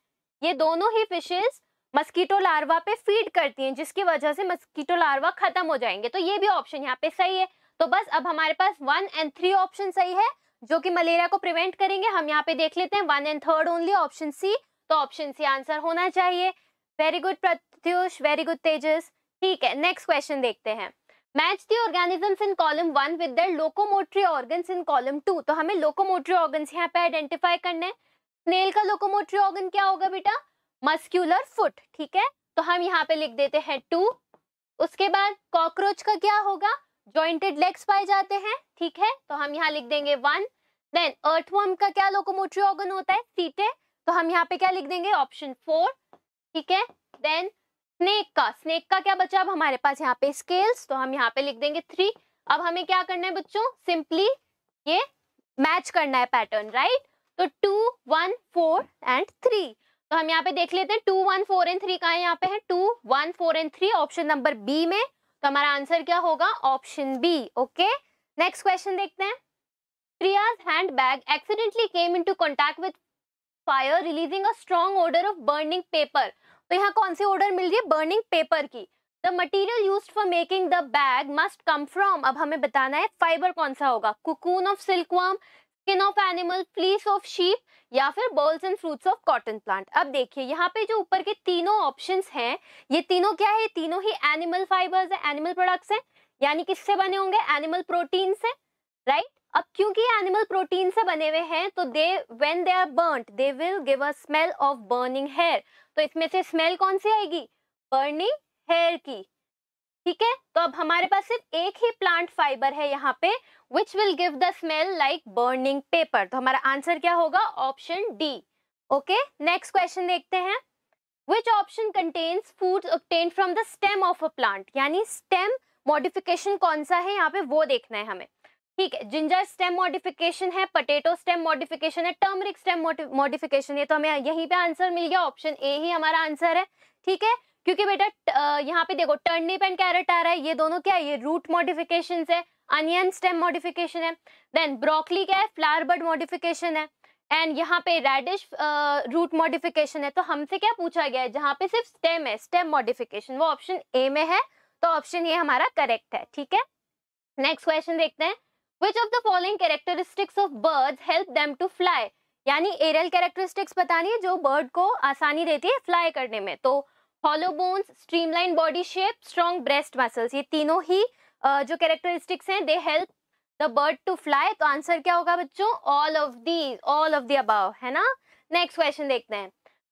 ये दोनों ही फिशेस मस्कीटो लार्वा पे फीड करती हैं जिसकी वजह से मस्कीटो लार्वा खत्म हो जाएंगे तो ये भी ऑप्शन यहाँ पे सही है तो बस अब हमारे पास वन एंड थ्री ऑप्शन सही है जो कि मलेरिया को प्रिवेंट करेंगे हम यहाँ पे देख लेते हैं one and third only option C तो ऑप्शन सी आंसर होना चाहिए very good Pratyush very good Tejas ठीक है नेक्स्ट क्वेश्चन देखते हैं match the organisms in column one with their locomotory organs in column two तो हमें लोकोमोट्री ऑर्गन्स यहाँ पे आइडेंटिफाई करने हैं स्नेल का लोकोमोट्री ऑर्गन क्या होगा बेटा मस्क्यूलर फुट ठीक है तो हम यहाँ पे लिख देते हैं टू उसके बाद कॉकरोच का क्या होगा जॉइंटेड लेग्स पाए जाते हैं ठीक है तो हम यहाँ लिख देंगे वन देन अर्थवर्म का क्या लोकोमोट्री ऑर्गन होता है सीटे तो हम यहाँ पे क्या लिख देंगे ऑप्शन फोर ठीक है देन स्नेक का स्नेक का क्या बचा अब हमारे पास यहाँ पे स्केल्स तो हम यहाँ पे लिख देंगे थ्री अब हमें क्या करना है बच्चों सिंपली ये मैच करना है पैटर्न राइट तो two one four and three तो हम यहाँ पे देख लेते हैं two one four and three का यहाँ पे है two one four and three option number B में तो हमारा आंसर क्या होगा option B okay next question देखते हैं bag accidentally came into contact with fire releasing a strong order of burning paper तो यहाँ कौन सी ऑर्डर मिल रही है बर्निंग पेपर की the material use for making the bag must come from अब हमें बताना है फाइबर कौन सा होगा cocoon of silkworm skin of animal fleece of sheep या फिर bolls and fruits of cotton plant अब देखिए यहाँ पे जो ऊपर के तीनों ऑप्शंस हैं ये तीनों क्या है तीनों ही एनिमल फाइबर्स है एनिमल प्रोडक्ट्स हैं यानी किससे बने होंगे एनिमल प्रोटीन से राइट अब क्योंकि एनिमल प्रोटीन से बने हुए हैं तो they when they are burned they will give a smell of burning hair तो इसमें से स्मेल कौन सी आएगी बर्निंग हेयर की ठीक है तो अब हमारे पास सिर्फ एक ही प्लांट फाइबर है यहाँ पे which will give the smell like burning paper तो हमारा आंसर क्या होगा option D okay next question देखते हैं which option contains food obtain from the stem of a plant यानी स्टेम मॉडिफिकेशन कौन सा है यहाँ पे वो देखना है हमें ठीक है जिंजर स्टेम मॉडिफिकेशन है पटेटो स्टेम मॉडिफिकेशन है टर्मरिक स्टेम मॉडिफिकेशन है तो हमें यहीं पे आंसर मिल गया ऑप्शन ए ही हमारा आंसर है ठीक है क्योंकि बेटा यहाँ पे देखो टर्निप एंड कैरेट आ रहा है ये दोनों क्या है ये रूट मॉडिफिकेशन है अनियन स्टेम मॉडिफिकेशन है देन ब्रोकली क्या है फ्लावर बर्ड मॉडिफिकेशन है एंड यहाँ पे रेडिश रूट मॉडिफिकेशन है तो हमसे क्या पूछा गया है जहाँ पे सिर्फ स्टेम है स्टेम मॉडिफिकेशन वो ऑप्शन ए में है तो ऑप्शन ये हमारा करेक्ट है ठीक है नेक्स्ट क्वेश्चन देखते हैं which of the following characteristics of birds help them to fly यानी एरियल कैरेक्टरिस्टिक्स बतानी है जो बर्ड को आसानी देती है फ्लाई करने में तो hollow bones streamline body shape strong breast muscles ये तीनों ही जो कैरेक्टरिस्टिक्स हैं they help the bird to fly तो आंसर क्या होगा बच्चों all of the all of the above है ना नेक्स्ट क्वेश्चन देखते हैं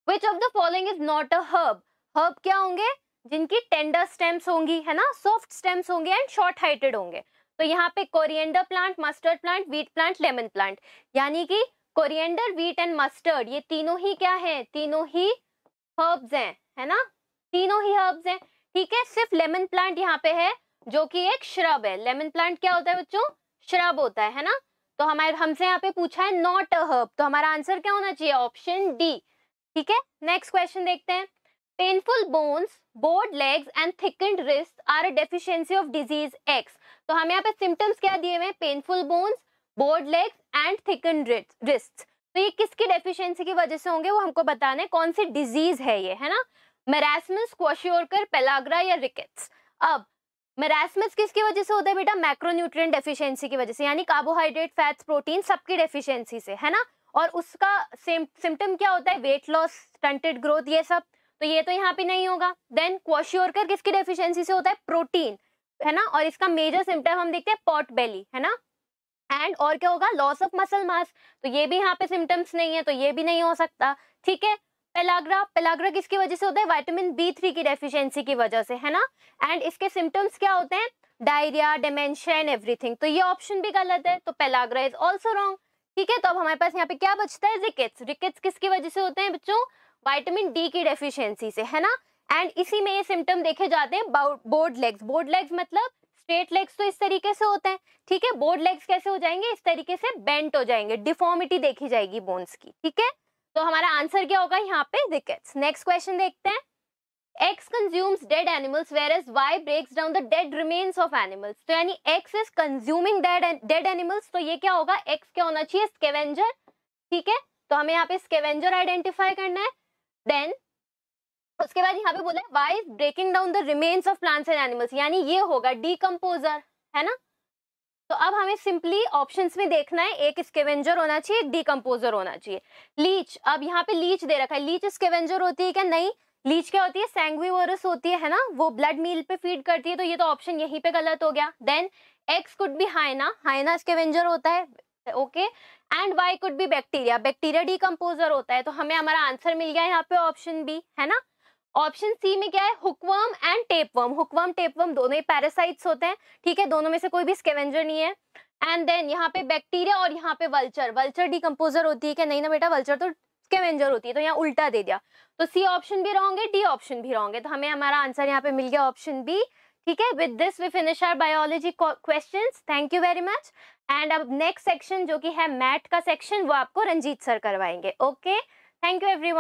which of the following is not a herb herb क्या होंगे जिनकी टेंडर स्टेम्स होंगी है ना सॉफ्ट स्टेम्स होंगे एंड शॉर्ट हाइटेड होंगे तो यहाँ पे coriander plant mustard plant wheat plant lemon plant यानी कि कोरिएंडर वीट एंड मस्टर्ड ये तीनों ही क्या है तीनों ही हर्ब्स हैं है ना तीनों ही हर्ब्स हैं ठीक है सिर्फ लेमन प्लांट यहाँ पे है जो कि एक श्रब है लेमन प्लांट क्या होता है बच्चों श्रब होता है है ना तो हमारे हमसे यहाँ पे पूछा है नॉट अ हर्ब तो हमारा आंसर क्या होना चाहिए ऑप्शन डी ठीक है नेक्स्ट क्वेश्चन देखते हैं painful bones bowed legs and thickened wrist are a deficiency of disease X तो हमें यहाँ पे सिम्टम्स क्या दिए हुए हैं painful bones bowed leg and thick wrist तो ये किसकी डेफिशिएंसी की वजह से होंगे वो हमको बताना है कौन सी डिजीज है ये है ना मेरासमस क्वाशियोरकर पेलाग्रा या रिकेट्स अब मेरासमस किसकी वजह से होता है बेटा मैक्रोन्यूट्रिय डेफिशियंसी की वजह से यानी कार्बोहाइड्रेट फैट्स प्रोटीन सबकी डेफिशियंसी से है ना और उसका सिम्टम क्या होता है वेट लॉस स्टंटेड ग्रोथ ये सब तो ये तो यहाँ पे नहीं होगा देन क्वाशियोरकर किसकी डेफिशिएंसी से होता है प्रोटीन है ना और इसका मेजर सिम्टम हम देखते हैं पॉट बेली है ना एंड और क्या होगा लॉस ऑफ मसल मास तो ये भी यहाँ पे सिम्टम्स नहीं है तो ये भी नहीं हो सकता ठीक है पेलाग्रा पेलाग्रा किसकी वजह से होता है वाइटामिन बी थ्री की डेफिशिएंसी की वजह से है ना एंड इसके सिम्टम्स क्या होते हैं डायरिया डेमेंशिया एंड एवरीथिंग तो ये ऑप्शन भी गलत है तो पेलाग्रा इज ऑल्सो रॉन्ग ठीक है तो अब हमारे पास यहाँ पे क्या बचता है रिकेट्स रिकेट्स किसकी वजह से होते हैं बच्चों वाइटामिन डी की डेफिशियंसी से है ना एंड इसी में ये सिम्टम देखे जाते हैं बोर्ड लेग्स बोर्ड लेग्स मतलब स्ट्रेट लेग्स तो इस तरीके से होते हैं ठीक है बोर्ड लेग्स कैसे हो जाएंगे इस तरीके से बेंट हो जाएंगे डिफॉर्मिटी देखी जाएगी बोन्स की ठीक है तो हमारा आंसर क्या होगा यहाँ पे रिकेट्स नेक्स्ट क्वेश्चन देखते हैं X consumes dead animals whereas Y breaks down the dead remains of animals तो यानी X is consuming dead animals तो ये क्या होगा एक्स क्या होना चाहिए स्केवेंजर ठीक है तो हमें यहाँ पे स्केवेंजर आइडेंटिफाई करना है देन उसके बाद यहाँ पे बोला by breaking down the remains of plants and animals यानी ये होगा डीकम्पोजर है ना तो अब हमें सिंपली ऑप्शंस में देखना है एक स्केवेंजर होना चाहिए एक डीकम्पोजर होना चाहिए लीच अब यहाँ पे लीच दे रखा है लीच स्केवेंजर होती है क्या नहीं लीच क्या होती है सैंगवीवोरस होती है है ना वो ब्लड मील पे फीड करती है तो ये तो ऑप्शन यहीं पे गलत हो गया देन एक्स कुड भी हाइना हाइना स्केवेंजर होता है ओके एंड वाई कुड भी बैक्टीरिया बैक्टीरिया डीकम्पोजर होता है तो हमें हमारा आंसर मिल गया यहाँ पे ऑप्शन बी है ना ऑप्शन सी में क्या है hookworm and tapeworm hookworm tapeworm दोनों ही पैरासाइट्स होते हैं ठीक है दोनों में से कोई भी स्केवेंजर नहीं है एंड देन यहाँ पे बैक्टीरिया और यहाँ पे वल्चर वल्चर डिकम्पोजर होती है कि नहीं ना बेटा वल्चर तो स्केवेंजर होती है तो यहाँ उल्टा दे दिया तो सी ऑप्शन भी रहोगे डी ऑप्शन भी रहोगे तो हमें हमारा आंसर यहाँ पे मिल गया ऑप्शन बी ठीक है with this we finish our biology question thank you very much and अब नेक्स्ट सेक्शन जो कि है मैथ का सेक्शन वो आपको रंजीत सर करवाएंगे okay thank you every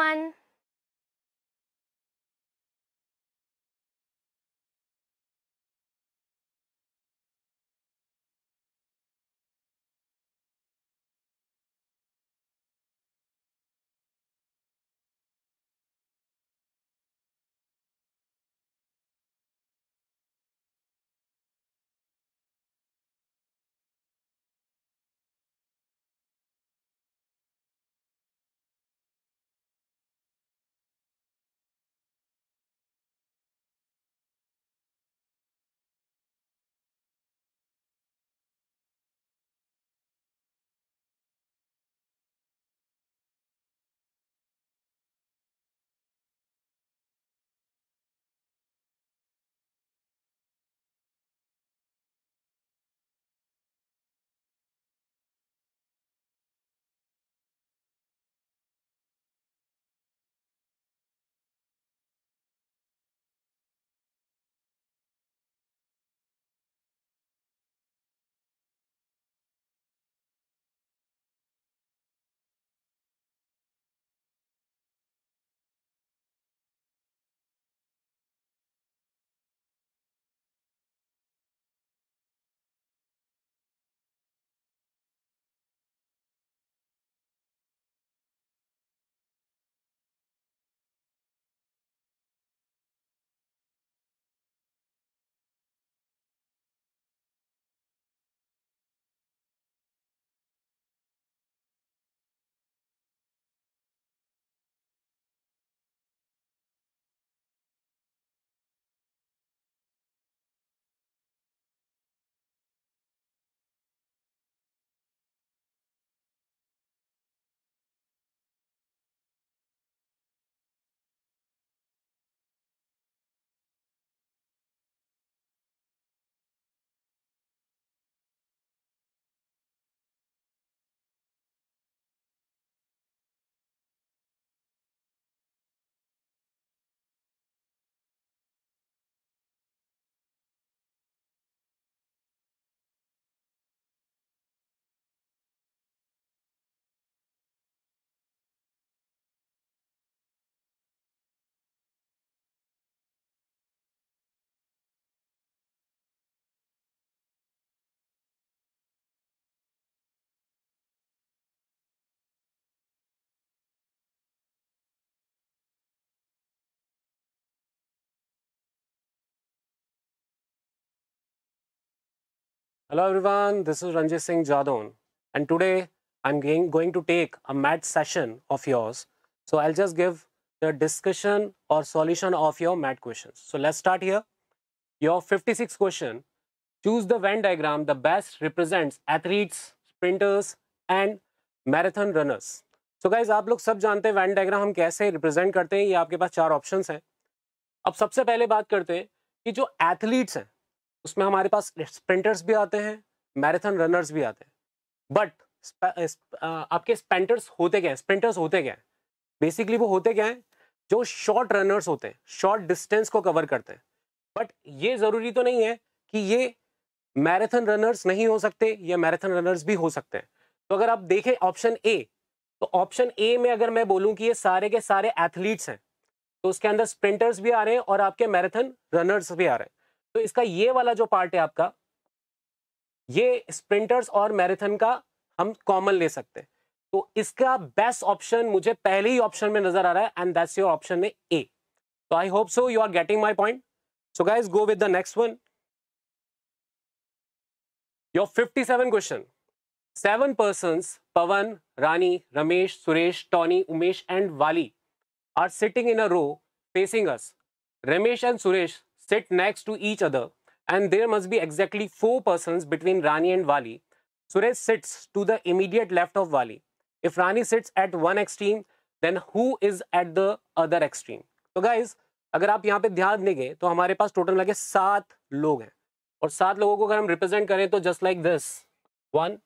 Hello everyone, this is Ranjit Singh Jadon and today I'm going to take a math session of yours. So I'll just give the discussion or solution of your math questions. So let's start here. Your 56 question, choose the Venn diagram the best represents athletes, sprinters and marathon runners. So guys आप लोग सब जानते हैं Venn diagram हम कैसे represent करते हैं ये आपके पास चार ऑप्शंस हैं अब सबसे पहले बात करते हैं कि जो एथलीट्स हैं उसमें हमारे पास स्प्रिंटर्स भी आते हैं मैराथन रनर्स भी आते हैं बट आपके स्पेंटर्स होते क्या हैं स्प्रिंटर्स होते क्या हैं बेसिकली वो होते क्या हैं जो शॉर्ट रनर्स होते हैं शॉर्ट डिस्टेंस को कवर करते हैं बट ये ज़रूरी तो नहीं है कि ये मैराथन रनर्स नहीं हो सकते या मैराथन रनर्स भी हो सकते हैं तो अगर आप देखें ऑप्शन ए तो ऑप्शन ए में अगर मैं बोलूं कि ये सारे के सारे एथलीट्स हैं तो उसके अंदर स्प्रिंटर्स भी आ रहे हैं और आपके मैराथन रनर्स भी आ रहे हैं तो इसका ये वाला जो पार्ट है आपका ये स्प्रिंटर्स और मैराथन का हम कॉमन ले सकते हैं तो इसका बेस्ट ऑप्शन मुझे पहले ही ऑप्शन में नजर आ रहा है एंड दैट्स योर ऑप्शन में ए तो I hope so you are getting my point so guys go with the next one your 57 question seven person Pawan Rani Ramesh Suresh Tony Umesh and Wali are sitting in a row facing us Ramesh and Suresh sit next to each other and there must be exactly four persons between Rani and Wali. Suresh sits to the immediate left of Wali. If Rani sits at one extreme, then who is at the other extreme? So guys, अगर आप यहाँ पे ध्यान देंगे तो हमारे पास total लगे सात लोग हैं और सात लोगों को अगर हम रिप्रेजेंट करें तो just like this one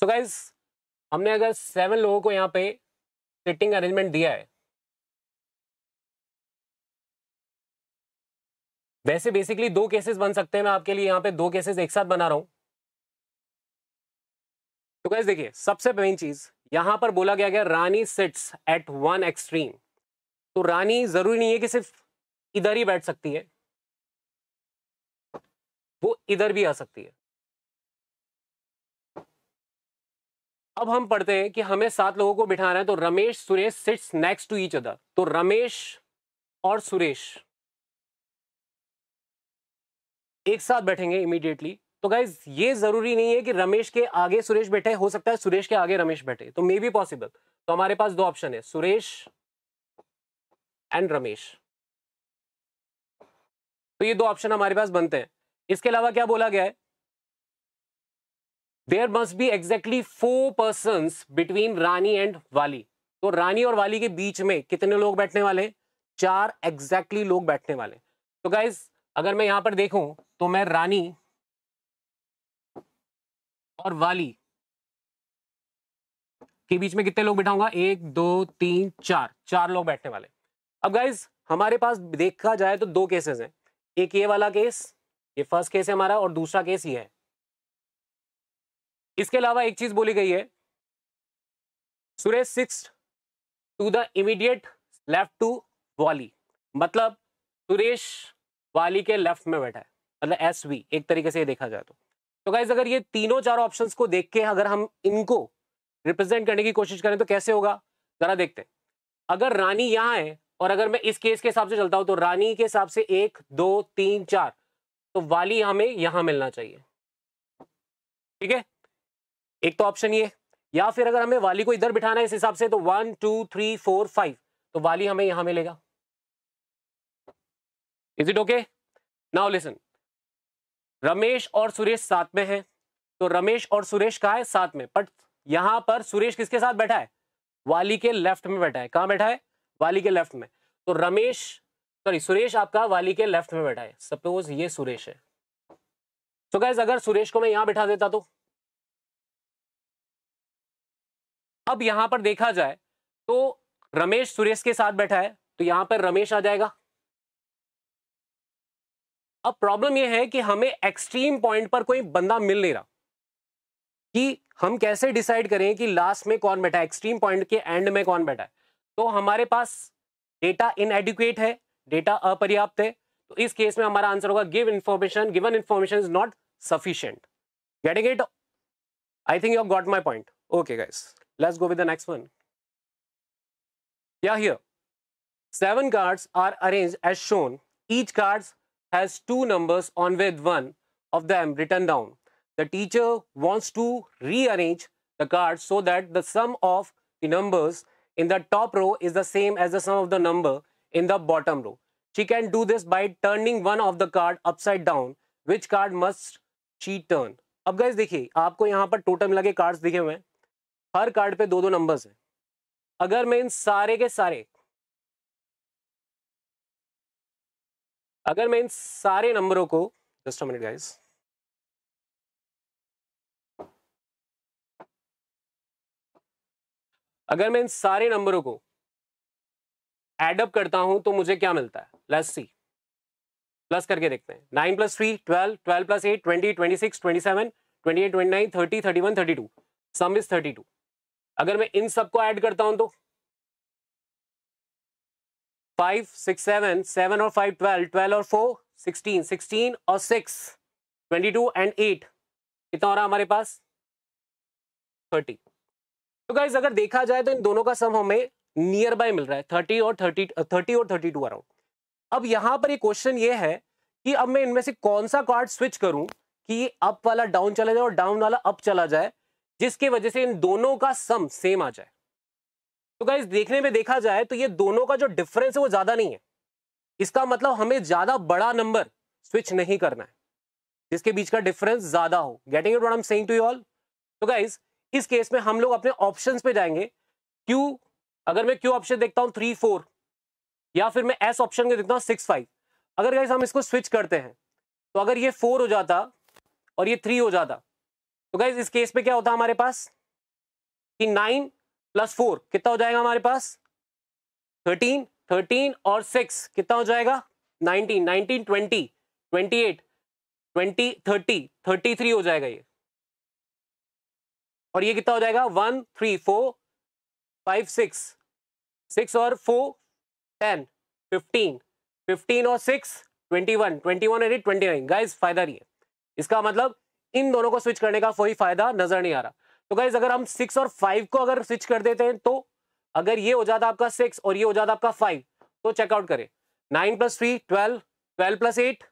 so so guys हमने अगर सेवन लोगों को यहाँ पे सिटिंग अरेंजमेंट दिया है वैसे बेसिकली दो केसेस बन सकते हैं मैं आपके लिए यहाँ पे दो केसेस एक साथ बना रहा हूं तो गाइज देखिए सबसे मेन चीज यहां पर बोला गया गया Rani sits at one extreme तो रानी जरूरी नहीं है कि सिर्फ इधर ही बैठ सकती है वो इधर भी आ सकती है अब हम पढ़ते हैं कि हमें सात लोगों को बिठाना है तो Ramesh Suresh sits next to each other तो रमेश और सुरेश एक साथ बैठेंगे इमीडिएटली तो गाइज ये जरूरी नहीं है कि रमेश के आगे सुरेश बैठे हो सकता है सुरेश के आगे रमेश बैठे तो मे बी पॉसिबल तो हमारे पास दो ऑप्शन है सुरेश एंड रमेश तो ये दो ऑप्शन हमारे पास बनते हैं इसके अलावा क्या बोला गया है there must be exactly four person between Rani and Wali तो रानी और वाली के बीच में कितने लोग बैठने वाले हैं चार एग्जैक्टली exactly लोग बैठने वाले तो गाइज अगर मैं यहां पर देखूं तो मैं रानी और वाली के बीच में कितने लोग बैठाऊंगा एक दो तीन चार चार लोग बैठने वाले अब गाइज हमारे पास देखा जाए तो दो केसेस हैं एक ये वाला केस ये फर्स्ट केस है हमारा और दूसरा केस ये है इसके अलावा एक चीज बोली गई है Suresh sits to the immediate left to Wali मतलब सुरेश वाली के लेफ्ट में बैठा है मतलब एस वी एक तरीके से ये देखा जाए तो तो गाइज अगर ये तीनों चार ऑप्शंस को देख के अगर हम इनको रिप्रेजेंट करने की कोशिश करें तो कैसे होगा जरा देखते हैं अगर रानी यहाँ है और अगर मैं इस केस के हिसाब से चलता हूँ तो रानी के हिसाब से एक दो तीन चार तो वाली हमें यहाँ मिलना चाहिए ठीक है एक तो ऑप्शन ये या फिर अगर हमें वाली को इधर बिठाना है इस हिसाब से तो one two three four five तो वाली हमें यहां मिलेगा is it okay now listen Ramesh और सुरेश साथ में हैं तो रमेश और सुरेश कहा है साथ में बट यहां पर सुरेश किसके साथ बैठा है वाली के लेफ्ट में बैठा है कहां बैठा है वाली के लेफ्ट में तो रमेश सॉरी सुरेश आपका वाली के लेफ्ट में बैठा है सपोज ये सुरेश है तो so गैस अगर सुरेश को मैं यहां बैठा देता तो अब यहां पर देखा जाए तो रमेश सुरेश के साथ बैठा है तो यहां पर रमेश आ जाएगा अब प्रॉब्लम यह है कि हमें एक्सट्रीम पॉइंट पर कोई बंदा मिल नहीं रहा कि हम कैसे डिसाइड करें कि लास्ट में कौन बैठा है एक्सट्रीम पॉइंट के एंड में कौन बैठा है तो हमारे पास डेटा इनएडिक्वेट है डेटा अपर्याप्त है तो इस केस में हमारा आंसर होगा give information given information is not sufficient getting it I think you got my point okay guys Let's go with the next one. Yeah, here. Seven cards are arranged as shown. Each card has two numbers on with one of them written down. The teacher wants to rearrange the cards so that the sum of the numbers in the top row is the same as the sum of the number in the bottom row. She can do this by turning one of the card upside down. Which card must she turn? Now, guys see. आपको have पर total मिला के cards दिखे हुए हर card पे दो दो numbers हैं अगर मैं इन सारे के सारे अगर मैं इन सारे नंबरों को जस्ट मिनट गाइस अगर मैं इन सारे नंबरों को एडअप करता हूं तो मुझे क्या मिलता है प्लस सी प्लस करके देखते हैं nine plus three twelve twelve plus eight twenty twenty six twenty seven twenty eight twenty nine thirty thirty one thirty two sum is thirty two अगर मैं इन सबको ऐड करता हूं तो फाइव सिक्स सेवन सेवन और फाइव ट्वेल्व ट्वेल्व और four sixteen sixteen और six twenty two and eight कितना हो रहा हमारे पास थर्टी तो गाइज अगर देखा जाए तो इन दोनों का सम हमें नियर बाय मिल रहा है थर्टी और थर्टी थर्टी और थर्टी टू अराउंड अब यहां पर एक क्वेश्चन ये है कि अब मैं इनमें से कौन सा कार्ड स्विच करूं कि ये अप वाला डाउन चला जाए और डाउन वाला अप चला जाए जिसकी वजह से इन दोनों का सम सेम आ जाए तो गाइज देखने में देखा जाए तो ये दोनों का जो डिफरेंस है वो ज्यादा नहीं है इसका मतलब हमें ज्यादा बड़ा नंबर स्विच नहीं करना है जिसके बीच का डिफरेंस ज्यादा हो getting it what I am saying to you all तो गाइज इस केस में हम लोग अपने ऑप्शन पे जाएंगे क्यू अगर मैं क्यू ऑप्शन देखता हूँ थ्री फोर या फिर मैं एस ऑप्शन को देखता हूँ सिक्स फाइव अगर गाइज हम इसको स्विच करते हैं तो अगर ये फोर हो जाता और ये थ्री हो जाता तो गाइज इस केस में क्या होता है हमारे पास कि नाइन प्लस फोर कितना हो जाएगा हमारे पास थर्टीन थर्टीन और सिक्स कितना हो जाएगा nineteen nineteen twenty twenty eight twenty thirty thirty three हो जाएगा ये और ये कितना हो जाएगा one three four five six six और फोर टेन फिफ्टीन फिफ्टीन और six twenty one twenty one eight twenty nine guys फायदा नहीं है इसका मतलब इन दोनों को स्विच करने का कोई फायदा नजर नहीं आ रहा तो गाइज अगर हम सिक्स और फाइव को अगर स्विच कर देते हैं तो अगर ये हो जाता आपका सिक्स और ये हो जाता आपका फाइव तो चेकआउट करें nine plus three twelve twelve plus eight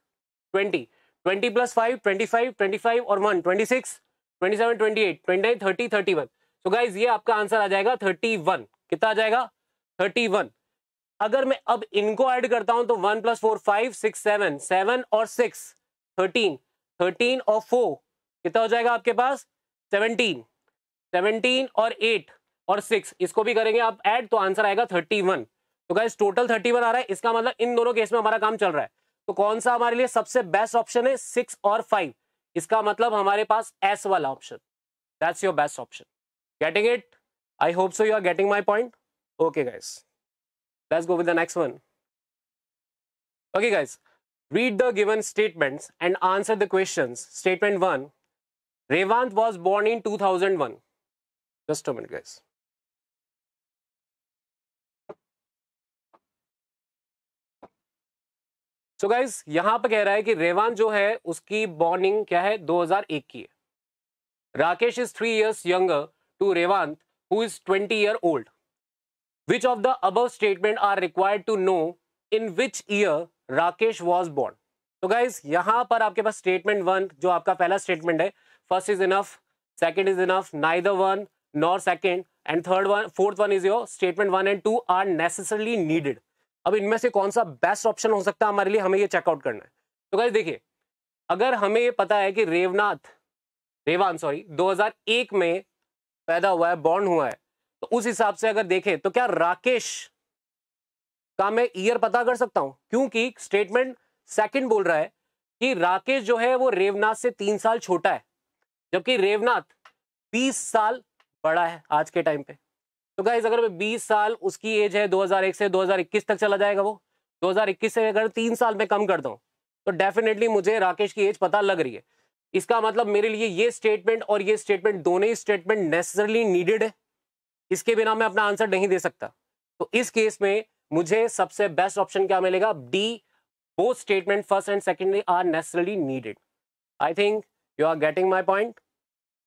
twenty twenty plus five twenty five twenty five और one twenty six twenty seven twenty eight twenty nine thirty thirty one तो गाइज ये आपका आंसर आ जाएगा thirty one कितना आ जाएगा thirty one अगर मैं अब इनको ऐड करता हूं तो one plus four five six seven seven और सिक्स थर्टीन थर्टीन और फोर कितना हो जाएगा आपके पास सेवनटीन सेवनटीन और एट और सिक्स इसको भी करेंगे आप ऐड तो आंसर आएगा थर्टी वन तो गाइज टोटल थर्टी वन आ रहा है इसका मतलब इन दोनों केस में हमारा काम चल रहा है तो कौन सा हमारे लिए सबसे बेस्ट ऑप्शन है सिक्स और फाइव इसका मतलब हमारे पास एस वाला option that's your best option getting it I hope so you are getting my point okay guys let's go with the next one okay guys read the given statements and answer the questions statement Revant was born in 2001. Just a minute, guys. so guys, यहां पर कह रहा है कि रेवान जो है उसकी burning क्या है 2001 की है Rakesh is three years young to Revant who is 20 year old which of the above statement are required to know in which year Rakesh was born तो गाइज यहां पर आपके पास स्टेटमेंट वन जो आपका पहला स्टेटमेंट है first is enough second is enough neither one nor second and third one fourth one is your statement one and two are necessarily needed अब इनमें से कौन सा बेस्ट ऑप्शन हो सकता है हमारे लिए हमें ये चेकआउट करना है तो गाइस देखिए अगर हमें ये पता है कि रेवनाथ रेवान सॉरी 2001 में पैदा हुआ है बॉर्न हुआ है तो उस हिसाब से अगर देखें तो क्या राकेश का मैं ईयर पता कर सकता हूं क्योंकि स्टेटमेंट सेकंड बोल रहा है कि राकेश जो है वो रेवनाथ से तीन साल छोटा है जबकि रेवनाथ 20 साल बड़ा है आज के टाइम पे तो गाइज अगर 20 साल उसकी एज है 2001 से 2021 तक चला जाएगा वो 2021 से अगर तीन साल में कम कर दो तो डेफिनेटली मुझे राकेश की एज पता लग रही है इसका मतलब मेरे लिए ये स्टेटमेंट और ये स्टेटमेंट दोनों ही स्टेटमेंट नेसेसरली नीडेड है इसके बिना मैं अपना आंसर नहीं दे सकता तो इस केस में मुझे सबसे बेस्ट ऑप्शन क्या मिलेगा D both statement first and secondly are necessarily needed I think You are getting my point?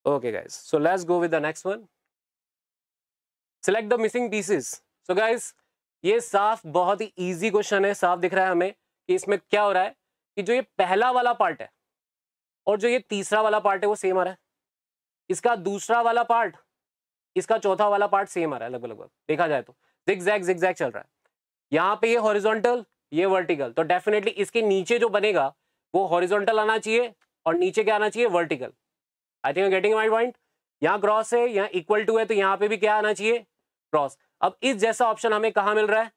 Okay, guys. So let's go with the next one. Select the missing pieces. So guys, ये साफ बहुत ही easy question है साफ दिख रहा है हमें कि इसमें क्या हो रहा है कि जो ये पहला वाला पार्ट है और जो ये तीसरा वाला पार्ट है वो सेम आ रहा है इसका दूसरा वाला पार्ट इसका चौथा वाला पार्ट सेम आ रहा है लगभग लगभग देखा जाए तो जिक जैक जिक चल रहा है यहाँ पे ये हॉरिजोंटल ये वर्टिकल तो डेफिनेटली इसके नीचे जो बनेगा वो हॉरिजोंटल आना चाहिए और नीचे क्या आना चाहिए vertical I think getting my point यहाँ क्रॉस है यहाँ इक्वल टू है तो यहाँ पे भी क्या आना चाहिए क्रॉस अब इस जैसा ऑप्शन हमें कहा मिल रहा है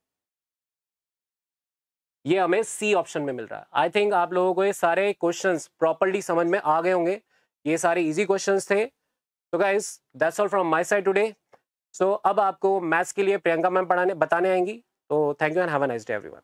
ये हमें सी ऑप्शन में मिल रहा है आई थिंक आप लोगों को ये सारे क्वेश्चन प्रॉपरली समझ में आ गए होंगे ये सारे इजी क्वेश्चन थे तो guys that's all from my side today so अब आपको मैथ्स के लिए प्रियंका मैम पढ़ाने बताने आएंगी तो thank you and have a nice day everyone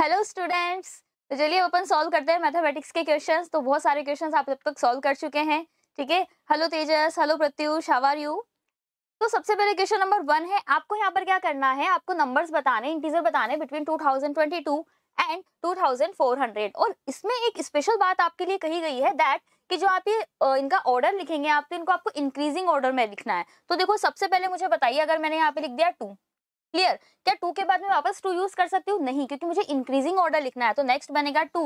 hello students तो चलिए ओपन सॉल्व करते हैं मैथमेटिक्स के क्वेश्चंस तो बहुत सारे क्वेश्चंस आप जब तक सॉल्व कर चुके हैं ठीक है hello Tejas hello Pratyush how are you तो सबसे पहले क्वेश्चन नंबर वन है आपको यहाँ पर क्या करना है आपको नंबर्स बताने इंटीजर बताने बिटवीन टू एंड टू और इसमें एक स्पेशल बात आपके लिए कही गई है दैट कि जो आप ये इनका ऑर्डर लिखेंगे आप तो इनको आपको इंक्रीजिंग ऑर्डर में लिखना है तो देखो सबसे पहले मुझे बताइए अगर मैंने यहाँ पे लिख दिया टू क्लियर क्या टू के बाद में वापस टू यूज कर सकती हूँ नहीं क्योंकि मुझे इंक्रीजिंग ऑर्डर लिखना है तो नेक्स्ट बनेगा two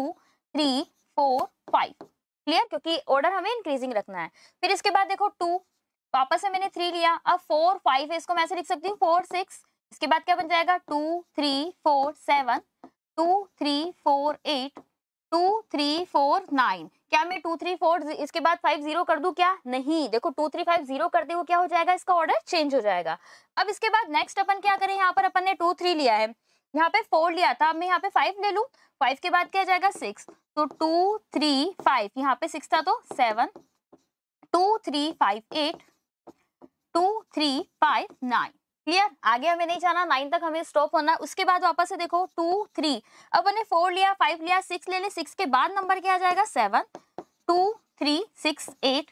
three four five clear क्योंकि ऑर्डर हमें इंक्रीजिंग रखना है फिर इसके बाद देखो टू वापस से मैंने थ्री लिया अब फोर फाइव है इसको मैं ऐसे लिख सकती हूँ फोर सिक्स इसके बाद क्या बन जाएगा two three four seven two three four eight two three four nine क्या मैं टू थ्री फोर इसके बाद फाइव जीरो कर दू क्या नहीं देखो टू थ्री फाइव जीरो करते हुए क्या हो जाएगा इसका ऑर्डर चेंज हो जाएगा अब इसके बाद नेक्स्ट अपन क्या करें यहाँ पर अपन ने टू थ्री लिया है यहाँ पे फोर लिया था अब मैं यहाँ पे फाइव ले लू फाइव के बाद क्या जाएगा सिक्स तो टू थ्री फाइव यहाँ पे सिक्स था तो seven two three five eight two three five nine clear आगे हमें नहीं जाना नाइन तक हमें स्टॉप होना उसके बाद वापस से देखो टू थ्री अब हमने फोर लिया फाइव लिया सिक्स ले ले सिक्स के बाद नंबर क्या आ जाएगा seven two three six eight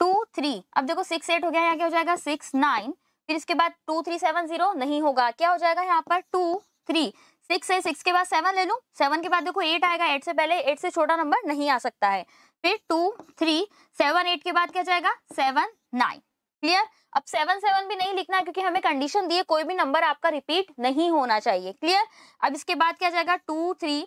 two three अब देखो सिक्स एट हो गया यहाँ क्या हो जाएगा सिक्स नाइन फिर इसके बाद टू थ्री सेवन जीरो नहीं होगा क्या हो जाएगा यहाँ पर टू थ्री सिक्स है सिक्स के बाद सेवन ले लूँ सेवन के बाद देखो एट आएगा एट से पहले एट से छोटा नंबर नहीं आ सकता है फिर टू थ्री सेवन एट के बाद क्या जाएगा सेवन नाइन क्लियर अब सेवन सेवन भी नहीं लिखना क्योंकि हमें कंडीशन दी है कोई भी नंबर आपका रिपीट नहीं होना चाहिए क्लियर अब इसके बाद क्या जाएगा two three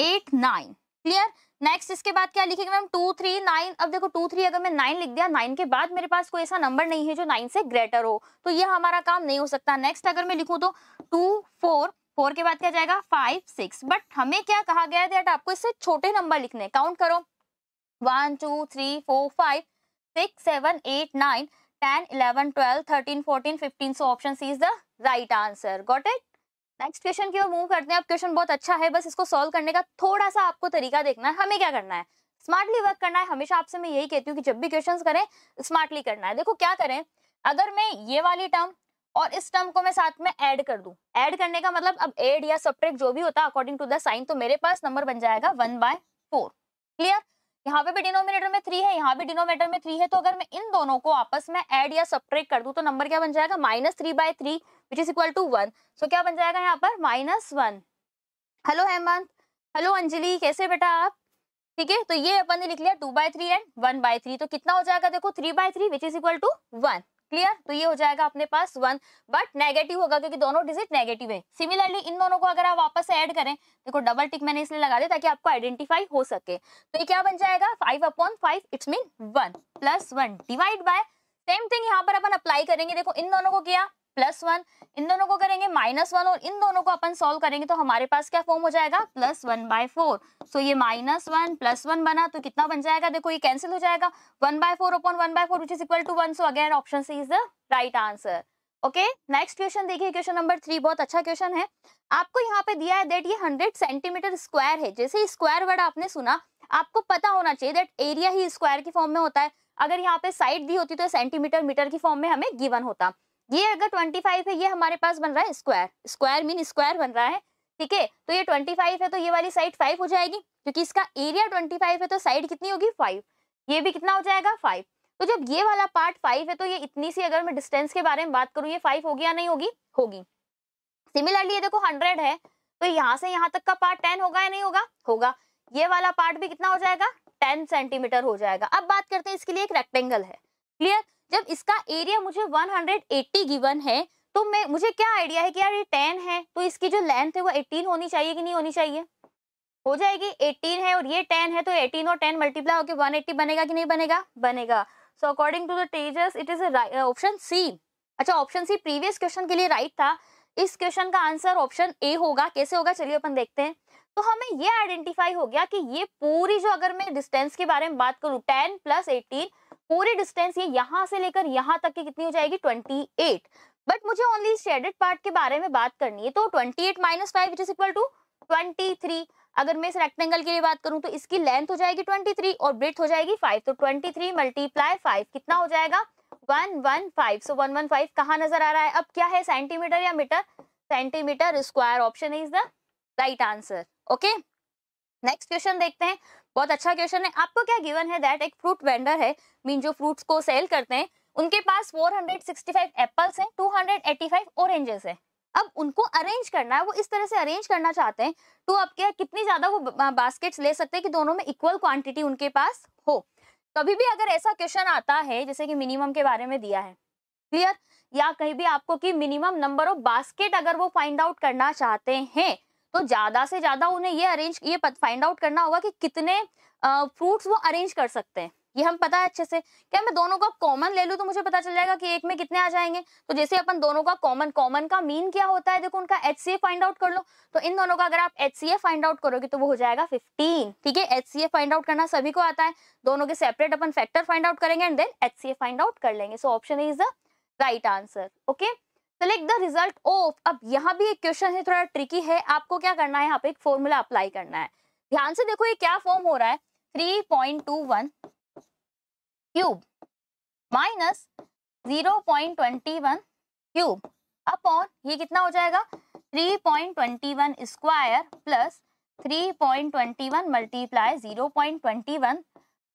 eight nine clear next इसके बाद क्या लिखेंगे मैम टू थ्री नाइन अब देखो टू थ्री अगर मैं नाइन लिख दिया नाइन के बाद मेरे पास कोई ऐसा नंबर नहीं है जो नाइन से ग्रेटर हो तो ये हमारा काम नहीं हो सकता नेक्स्ट अगर मैं लिखूँ तो टू फोर फोर के बाद क्या जाएगा फाइव सिक्स बट हमें क्या कहा गया है आपको इससे छोटे नंबर लिखने काउंट करो one two three four five six seven eight nine ten eleven twelve thirteen fourteen fifteen so option C is the right answer got it next question की ओर मूव करते हैं अब क्वेश्चन बहुत अच्छा है बस इसको सॉल्व करने का थोड़ा सा आपको तरीका देखना है हमें क्या करना है स्मार्टली वर्क करना है हमेशा आपसे मैं यही कहती हूँ कि जब भी क्वेश्चन करें स्मार्टली करना है देखो क्या करें अगर मैं ये वाली टर्म और इस टर्म को मैं साथ में ऐड कर दूं ऐड करने का मतलब अब एड या सब्ट्रैक्ट जो भी होता है अकॉर्डिंग टू द साइन तो मेरे पास नंबर बन जाएगा वन बाय फोर क्लियर यहाँ पे भी डिनोमिनेटर में थ्री है यहाँ भी डिनोमिनेटर में थ्री है तो अगर मैं इन दोनों को आपस में एड या सब्ट्रैक्ट कर दू तो नंबर क्या बन जाएगा minus three by three which is equal to one so क्या बन जाएगा यहाँ पर minus one hello Hemant hello Anjali कैसे बेटा आप ठीक है तो ये अपन ने लिख लिया two by three and one by three तो कितना हो जाएगा देखो three by three which is equal to one clear तो ये हो जाएगा अपने पास वन बट नेगेटिव होगा क्योंकि दोनों डिजिट नेगेटिव है सिमिलरली इन दोनों को अगर आप वापस ऐड करें देखो डबल टिक मैंने इसलिए लगा दिया ताकि आपको आइडेंटिफाई हो सके तो ये क्या बन जाएगा five upon five it's mean one plus one divide by same thing यहाँ पर अपन अप्लाई करेंगे देखो इन दोनों को किया प्लस वन इन दोनों को करेंगे माइनस वन और इन दोनों को अपन सॉल्व करेंगे तो हमारे पास क्या फॉर्म हो जाएगा plus one by four so ये माइनस वन प्लस वन बना तो कितना बन जाएगा देखो ये कैंसिल हो जाएगा one by four upon one by four which is equal to one so again option C is the right answer okay next question देखिए क्वेश्चन नंबर थ्री बहुत अच्छा क्वेश्चन है आपको यहाँ पे दिया है दैट ये हंड्रेड सेंटीमीटर स्क्वायर है जैसे स्क्वायर वर्ड आपने सुना आपको पता होना चाहिए दैट एरिया ही स्क्वायर की फॉर्म में होता है अगर यहाँ पे साइड दी होती तो सेंटीमीटर मीटर की फॉर्म में हमें गिवन होता है ये अगर ट्वेंटी फाइव है ये हमारे पास बन रहा है स्क्वायर स्क्वायर मीन स्क्वायर बन रहा है ठीक है तो ये ट्वेंटी फाइव है तो ये वाली साइड फाइव हो जाएगी क्योंकि इसका एरिया ट्वेंटी फाइव है तो साइड कितनी होगी फाइव ये भी कितना हो जाएगा फाइव तो जब ये वाला पार्ट फाइव है तो ये इतनी सी अगर मैं डिस्टेंस के बारे में बात करूँ ये फाइव होगी या नहीं होगी होगी सिमिलरली ये देखो हंड्रेड है तो यहाँ से यहाँ तक का पार्ट टेन होगा या नहीं होगा होगा ये वाला पार्ट भी कितना हो जाएगा टेन सेंटीमीटर हो जाएगा अब बात करते हैं इसके लिए एक रेक्टेंगल है क्लियर जब इसका एरिया मुझे 180 गिवन है तो मैं मुझे क्या आइडिया है कि यार ये 10 है तो इसकी जो लेंथ है वो 18 होनी चाहिए कि नहीं होनी चाहिए हो जाएगी 18 है और ये 10 है तो 18 और 10 मल्टीप्लाई होकर 180 बनेगा कि नहीं बनेगा बनेगा so according to the it is option C अच्छा ऑप्शन सी प्रीवियस क्वेश्चन के लिए राइट था इस क्वेश्चन का आंसर ऑप्शन ए होगा कैसे होगा चलिए अपन देखते हैं तो हमें ये आइडेंटिफाई हो गया कि ये पूरी जो अगर मैं डिस्टेंस के बारे में बात करूं टेन प्लस एटीन पूरी डिस्टेंस ये यहाँ से लेकर यहाँ तक की कितनी हो जाएगी ट्वेंटी एट बट मुझे ओनली शेडेड पार्ट के बारे में बात करनी है तो twenty eight minus five is equal to twenty three अगर मैं इस रेक्टेंगल के लिए बात करूं तो इसकी लेंथ हो जाएगी ट्वेंटी थ्री और ब्रेथ हो जाएगी फाइव तो ट्वेंटी थ्री मल्टीप्लाई फाइव कितना हो जाएगा one one five so one one five कहाँ नजर आ रहा है अब क्या है सेंटीमीटर या metre centimetre square option is the right answer okay next question देखते हैं बहुत अच्छा क्वेश्चन है आपको क्या गिवन है दैट एक फ्रूट वेंडर है मीन जो फ्रूट्स को सेल करते हैं उनके पास 465 एप्पल्स हैं 285 ऑरेंजेस हैं अब उनको अरेंज करना है वो इस तरह से अरेंज करना चाहते हैं तो अब क्या कितनी ज्यादा वो बास्केट्स ले सकते हैं कि दोनों में इक्वल क्वांटिटी उनके पास हो कभी भी अगर ऐसा क्वेश्चन आता है जैसे कि मिनिमम के बारे में दिया है क्लियर या कहीं भी आपको कि मिनिमम नंबर ऑफ बास्केट अगर वो फाइंड आउट करना चाहते हैं तो ज्यादा से ज्यादा उन्हें ये अरेंज ये फाइंड आउट करना होगा कि कितने फ्रूट्स वो अरेंज कर सकते हैं ये हम पता है अच्छे से क्या मैं दोनों का कॉमन ले लूँ तो मुझे पता चल जाएगा कि एक में कितने आ जाएंगे तो जैसे अपन दोनों का कॉमन कॉमन का मीन क्या होता है देखो उनका एच फाइंड आउट कर लो तो इन दोनों का अगर आप एच फाइंड आउट करोगे तो वो हो जाएगा फिफ्टीन ठीक है एच फाइंड आउट करना सभी को आता है दोनों के सेपरेट अपन फैक्टर फाइंड आउट करेंगे and then H find out कर लेंगे so option is the right answer okay select the result of अब यहाँ भी एक क्वेश्चन है थोड़ा ट्रिकी है आपको क्या करना है यहाँ पे एक फॉर्मूला अप्लाई करना है ध्यान से देखो ये क्या फॉर्म हो रहा है three point two one cube minus zero point twenty one cube upon ये कितना हो जाएगा three point twenty one square plus three point twenty one multiply zero point twenty one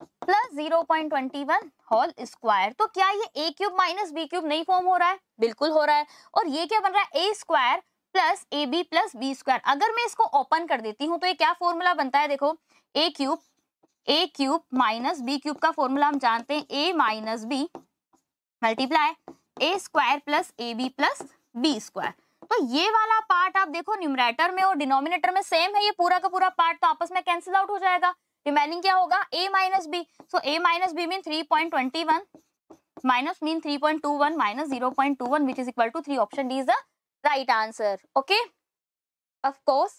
plus zero point twenty one whole square तो क्या ये A cube minus B cube नहीं form हो रहा है बिल्कुल हो रहा है और ये क्या बन रहा है A square plus A B plus B square अगर मैं इसको ओपन कर देती हूँ तो ये क्या फॉर्मूला बनता है देखो A cube A cube minus B cube का फॉर्मूला हम जानते हैं A minus B multiply A square plus A B plus B square तो ये वाला पार्ट आप देखो न्यूमरेटर में और डिनोमिनेटर में सेम है ये पूरा का पूरा पार्ट तो आपस में कैंसिल आउट हो जाएगा रिमेनिंग क्या होगा A minus B so A minus B mean three point twenty one minus mean three point two minus mean 3.21 minus 0.21 which is equal to 3 option d is the right answer okay of course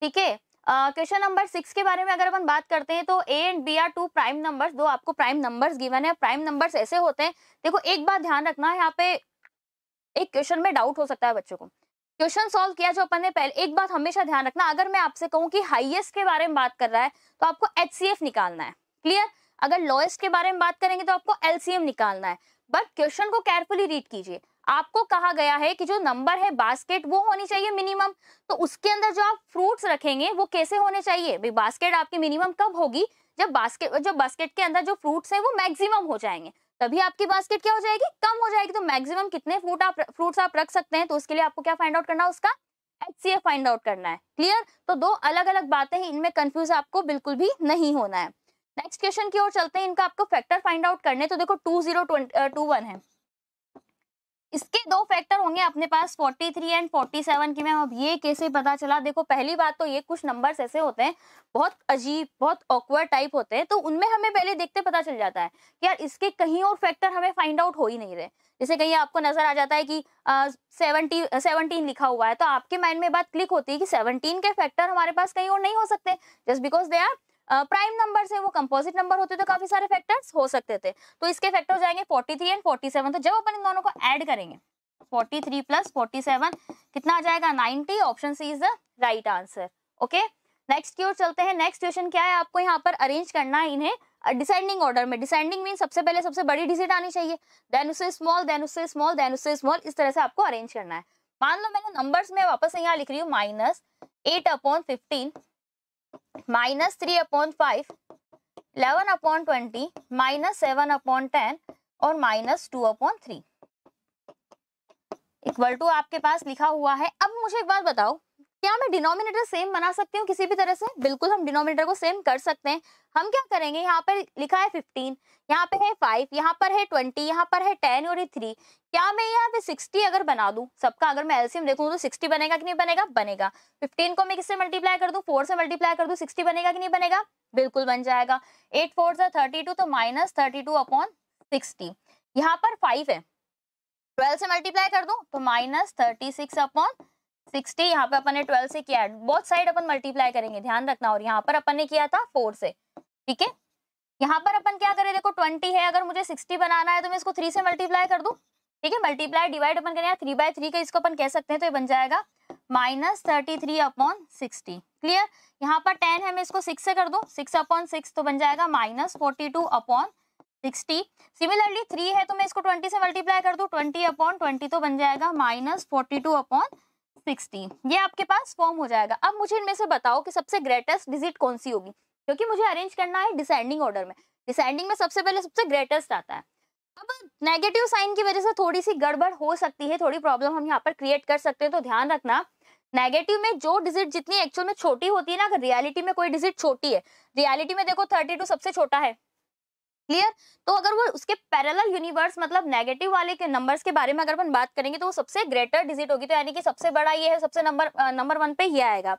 ठीक है question number six के बारे में अगर अपन बात करते हैं तो A and B are two prime numbers दो आपको प्राइम नंबर्स गिवन है प्राइम नंबर्स ऐसे होते हैं देखो एक बात ध्यान रखना है यहाँ पे एक क्वेश्चन में डाउट हो सकता है बच्चों को क्वेश्चन सॉल्व किया जो अपन ने पहले एक बात हमेशा ध्यान रखना अगर मैं आपसे कहूँ कि हाईएस्ट के बारे में बात कर रहा है तो आपको एच निकालना है क्लियर अगर लोएस्ट के बारे में बात करेंगे तो आपको एलसीएम निकालना है बट क्वेश्चन को केयरफुली रीड कीजिए आपको कहा गया है कि जो नंबर है बास्केट वो होनी चाहिए मिनिमम तो उसके अंदर जो आप फ्रूट्स रखेंगे वो कैसे होने चाहिए भाई बास्केट आपकी मिनिमम कब होगी जब बास्केट जो बास्केट के अंदर जो फ्रूट्स हैं वो मैक्सिमम हो जाएंगे तभी आपकी बास्केट क्या हो जाएगी कम हो जाएगी तो मैक्सिमम कितने फ्रूट आप फ्रूट्स आप रख सकते हैं तो उसके लिए आपको क्या फाइंड आउट करना है उसका एच फाइंड आउट करना है क्लियर तो दो अलग अलग बातें हैं इनमें कंफ्यूज आपको बिल्कुल भी नहीं होना है नेक्स्ट क्वेश्चन की ओर चलते हैं इनका आपको फैक्टर फाइंड आउट करने तो देखो टू जीरो uh, है इसके दो फैक्टर होंगे अपने पास 43 एंड 47 की मैम अब ये कैसे पता चला देखो पहली बात तो ये कुछ नंबर्स ऐसे होते हैं बहुत अजीब बहुत ऑकवर्ड टाइप होते हैं तो उनमें हमें पहले देखते पता चल जाता है कि यार इसके कहीं और फैक्टर हमें फाइंड आउट हो ही नहीं रहे जैसे कहीं आपको नजर आ जाता है कि सेवनटी सेवनटीन लिखा हुआ है तो आपके माइंड में बात क्लिक होती है कि सेवनटीन के फैक्टर हमारे पास कहीं और नहीं हो सकते just because they are prime number है वो कंपोजिट नंबर होते तो काफी सारे फैक्टर्स हो सकते थे तो इसके फैक्टर हो जाएंगे 43 एंड 47 तो जब अपन इन दोनों को ऐड करेंगे 43 प्लस 47 कितना आ जाएगा 90 option C is the right answer okay next की ओर चलते हैं नेक्स्ट क्वेश्चन क्या है आपको यहाँ पर अरेंज करना है इन्हें डिसेंडिंग ऑर्डर में डिसेंडिंग मीन सबसे पहले सबसे बड़ी डिजिट आनी चाहिए देन उससे स्मॉल देन उससे स्मॉल देन उससे स्मॉल इस तरह से आपको अरेंज करना है मान लो मैंने नंबर्स में वापस यहाँ लिख रही हूँ minus eight upon fifteen minus three upon five eleven upon twenty minus seven upon ten और minus two upon three equal to आपके पास लिखा हुआ है अब मुझे एक बात बताओ क्या मैं डिनोमिनेटर सेम बना सकती हूँ किसी भी तरह से बिल्कुल हम डिनोमिनेटर को सेम कर सकते हैं हम क्या करेंगे यहाँ पर लिखा है फिफ्टीन यहाँ पे है फाइव यहाँ पर है ट्वेंटी यहाँ पर है टेन और ये थ्री क्या मैं यहाँ पे सिक्सटी अगर बना दूँ सबका अगर मैं एल्सियम देखूँ तो सिक्सटी बनेगा कि नहीं बनेगा बनेगा फिफ्टीन को मैं किससे मल्टीप्लाई कर दूँ फोर से मल्टीप्लाई कर दूँ सिक्सटी बनेगा कि नहीं बनेगा बिल्कुल बन जाएगा एट फोर से थर्टी टू तो minus thirty two upon sixty यहाँ पर फाइव है ट्वेल्व से मल्टीप्लाई कर दूँ तो minus thirty six upon sixty यहाँ पे अपन ने ट्वेल्व से किया है बहुत साइड अपन मल्टीप्लाई करेंगे ध्यान रखना और यहाँ पर अपन ने किया था फोर से ठीक है यहाँ पर अपन क्या करें देखो ट्वेंटी है अगर मुझे सिक्सटी बनाना है तो मैं इसको थ्री से मल्टीप्लाई कर दूँ ठीक है मल्टीप्लाई डिवाइड अपन करें थ्री बाय थ्री का इसको अपन कह सकते हैं तो ये बन जाएगा minus thirty three upon sixty clear यहाँ पर टेन है मैं इसको सिक्स से कर दूँ सिक्स अपॉन सिक्स तो बन जाएगा minus forty two upon sixty similarly three है तो मैं इसको ट्वेंटी से मल्टीप्लाई कर दूँ ट्वेंटी अपॉन ट्वेंटी तो बन जाएगा minus forty two upon sixty ये आपके पास फॉर्म हो जाएगा अब मुझे इनमें से बताओ कि सबसे ग्रेटेस्ट डिजिट कौन सी होगी क्योंकि मुझे अरेंज करना है डिसेंडिंग ऑर्डर में डिसेंडिंग में सबसे पहले सबसे ग्रेटेस्ट आता है अब नेगेटिव साइन की वजह से थोड़ी सी गड़बड़ हो सकती है थोड़ी प्रॉब्लम हम यहाँ पर क्रिएट कर सकते हैं तो ध्यान रखना नेगेटिव में जो डिजिट जितनी एक्चुअल में छोटी होती है ना अगर रियलिटी में कोई डिजिट छोटी है रियलिटी में देखो थर्टी टू सबसे छोटा है क्लियर तो अगर वो उसके पैरल यूनिवर्स मतलब नेगेटिव वाले के नंबर्स के बारे में अगर अपन बात करेंगे तो वो सबसे ग्रेटर डिजिट होगी तो यानी कि सबसे बड़ा ये है सबसे नंबर नंबर वन पे ही आएगा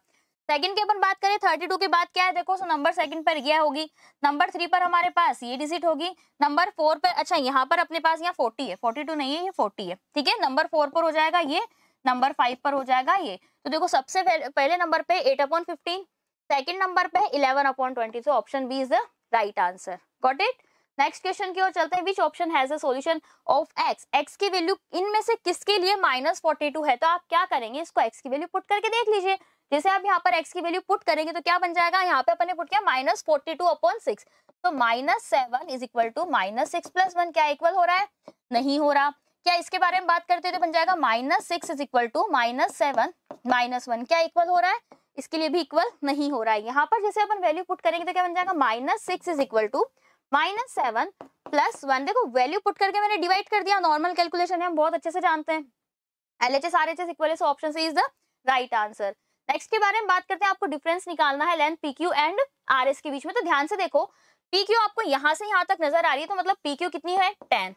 सेकंड की अपन बात करें थर्टी टू की बात क्या है देखो सो नंबर सेकंड पर यह होगी नंबर थ्री पर हमारे पास ये डिजिट होगी नंबर फोर पर अच्छा यहाँ पर अपने पास यहाँ फोर्टी है फोर्टी टू नहीं है ये फोर्टी है ठीक है नंबर फोर पर हो जाएगा ये नंबर फाइव पर हो जाएगा ये तो देखो सबसे पहले नंबर पे eight upon fifteen second number पे eleven upon twenty so option B is the right answer got it next question की ओर चलते हैं which option has a solution of X X की वैल्यू इनमें से किसके लिए माइनस फोर्टी टू है तो आप क्या करेंगे इसको एक्स की वैल्यू पुट करके देख लीजिए जैसे आप यहाँ पर एक्स की वैल्यू पुट करेंगे तो क्या बन जाएगा यहाँ पे अपने पुट किया minus forty two upon six तो minus seven is equal to minus six plus one क्या इक्वल हो रहा है नहीं हो रहा क्या इसके बारे में बात करते तो बन जाएगा minus six is equal to minus seven minus one क्या इक्वल हो रहा है इसके लिए भी इक्वल नहीं हो रहा है यहाँ पर जैसे अपन वैल्यू पुट करेंगे तो क्या बन जाएगा minus six is equal to minus seven plus one देखो वैल्यू पुट करके मैंने डिवाइड कर दिया नॉर्मल कैलकुलेशन है हम बहुत अच्छे से जानते हैं L H S R H S equal option is the right answer next के बारे में बात करते हैं आपको डिफरेंस निकालना है length P Q and R S के बीच में तो ध्यान से देखो पी क्यू आपको यहाँ से यहाँ तक नजर आ रही है तो मतलब पी क्यू कितनी है टेन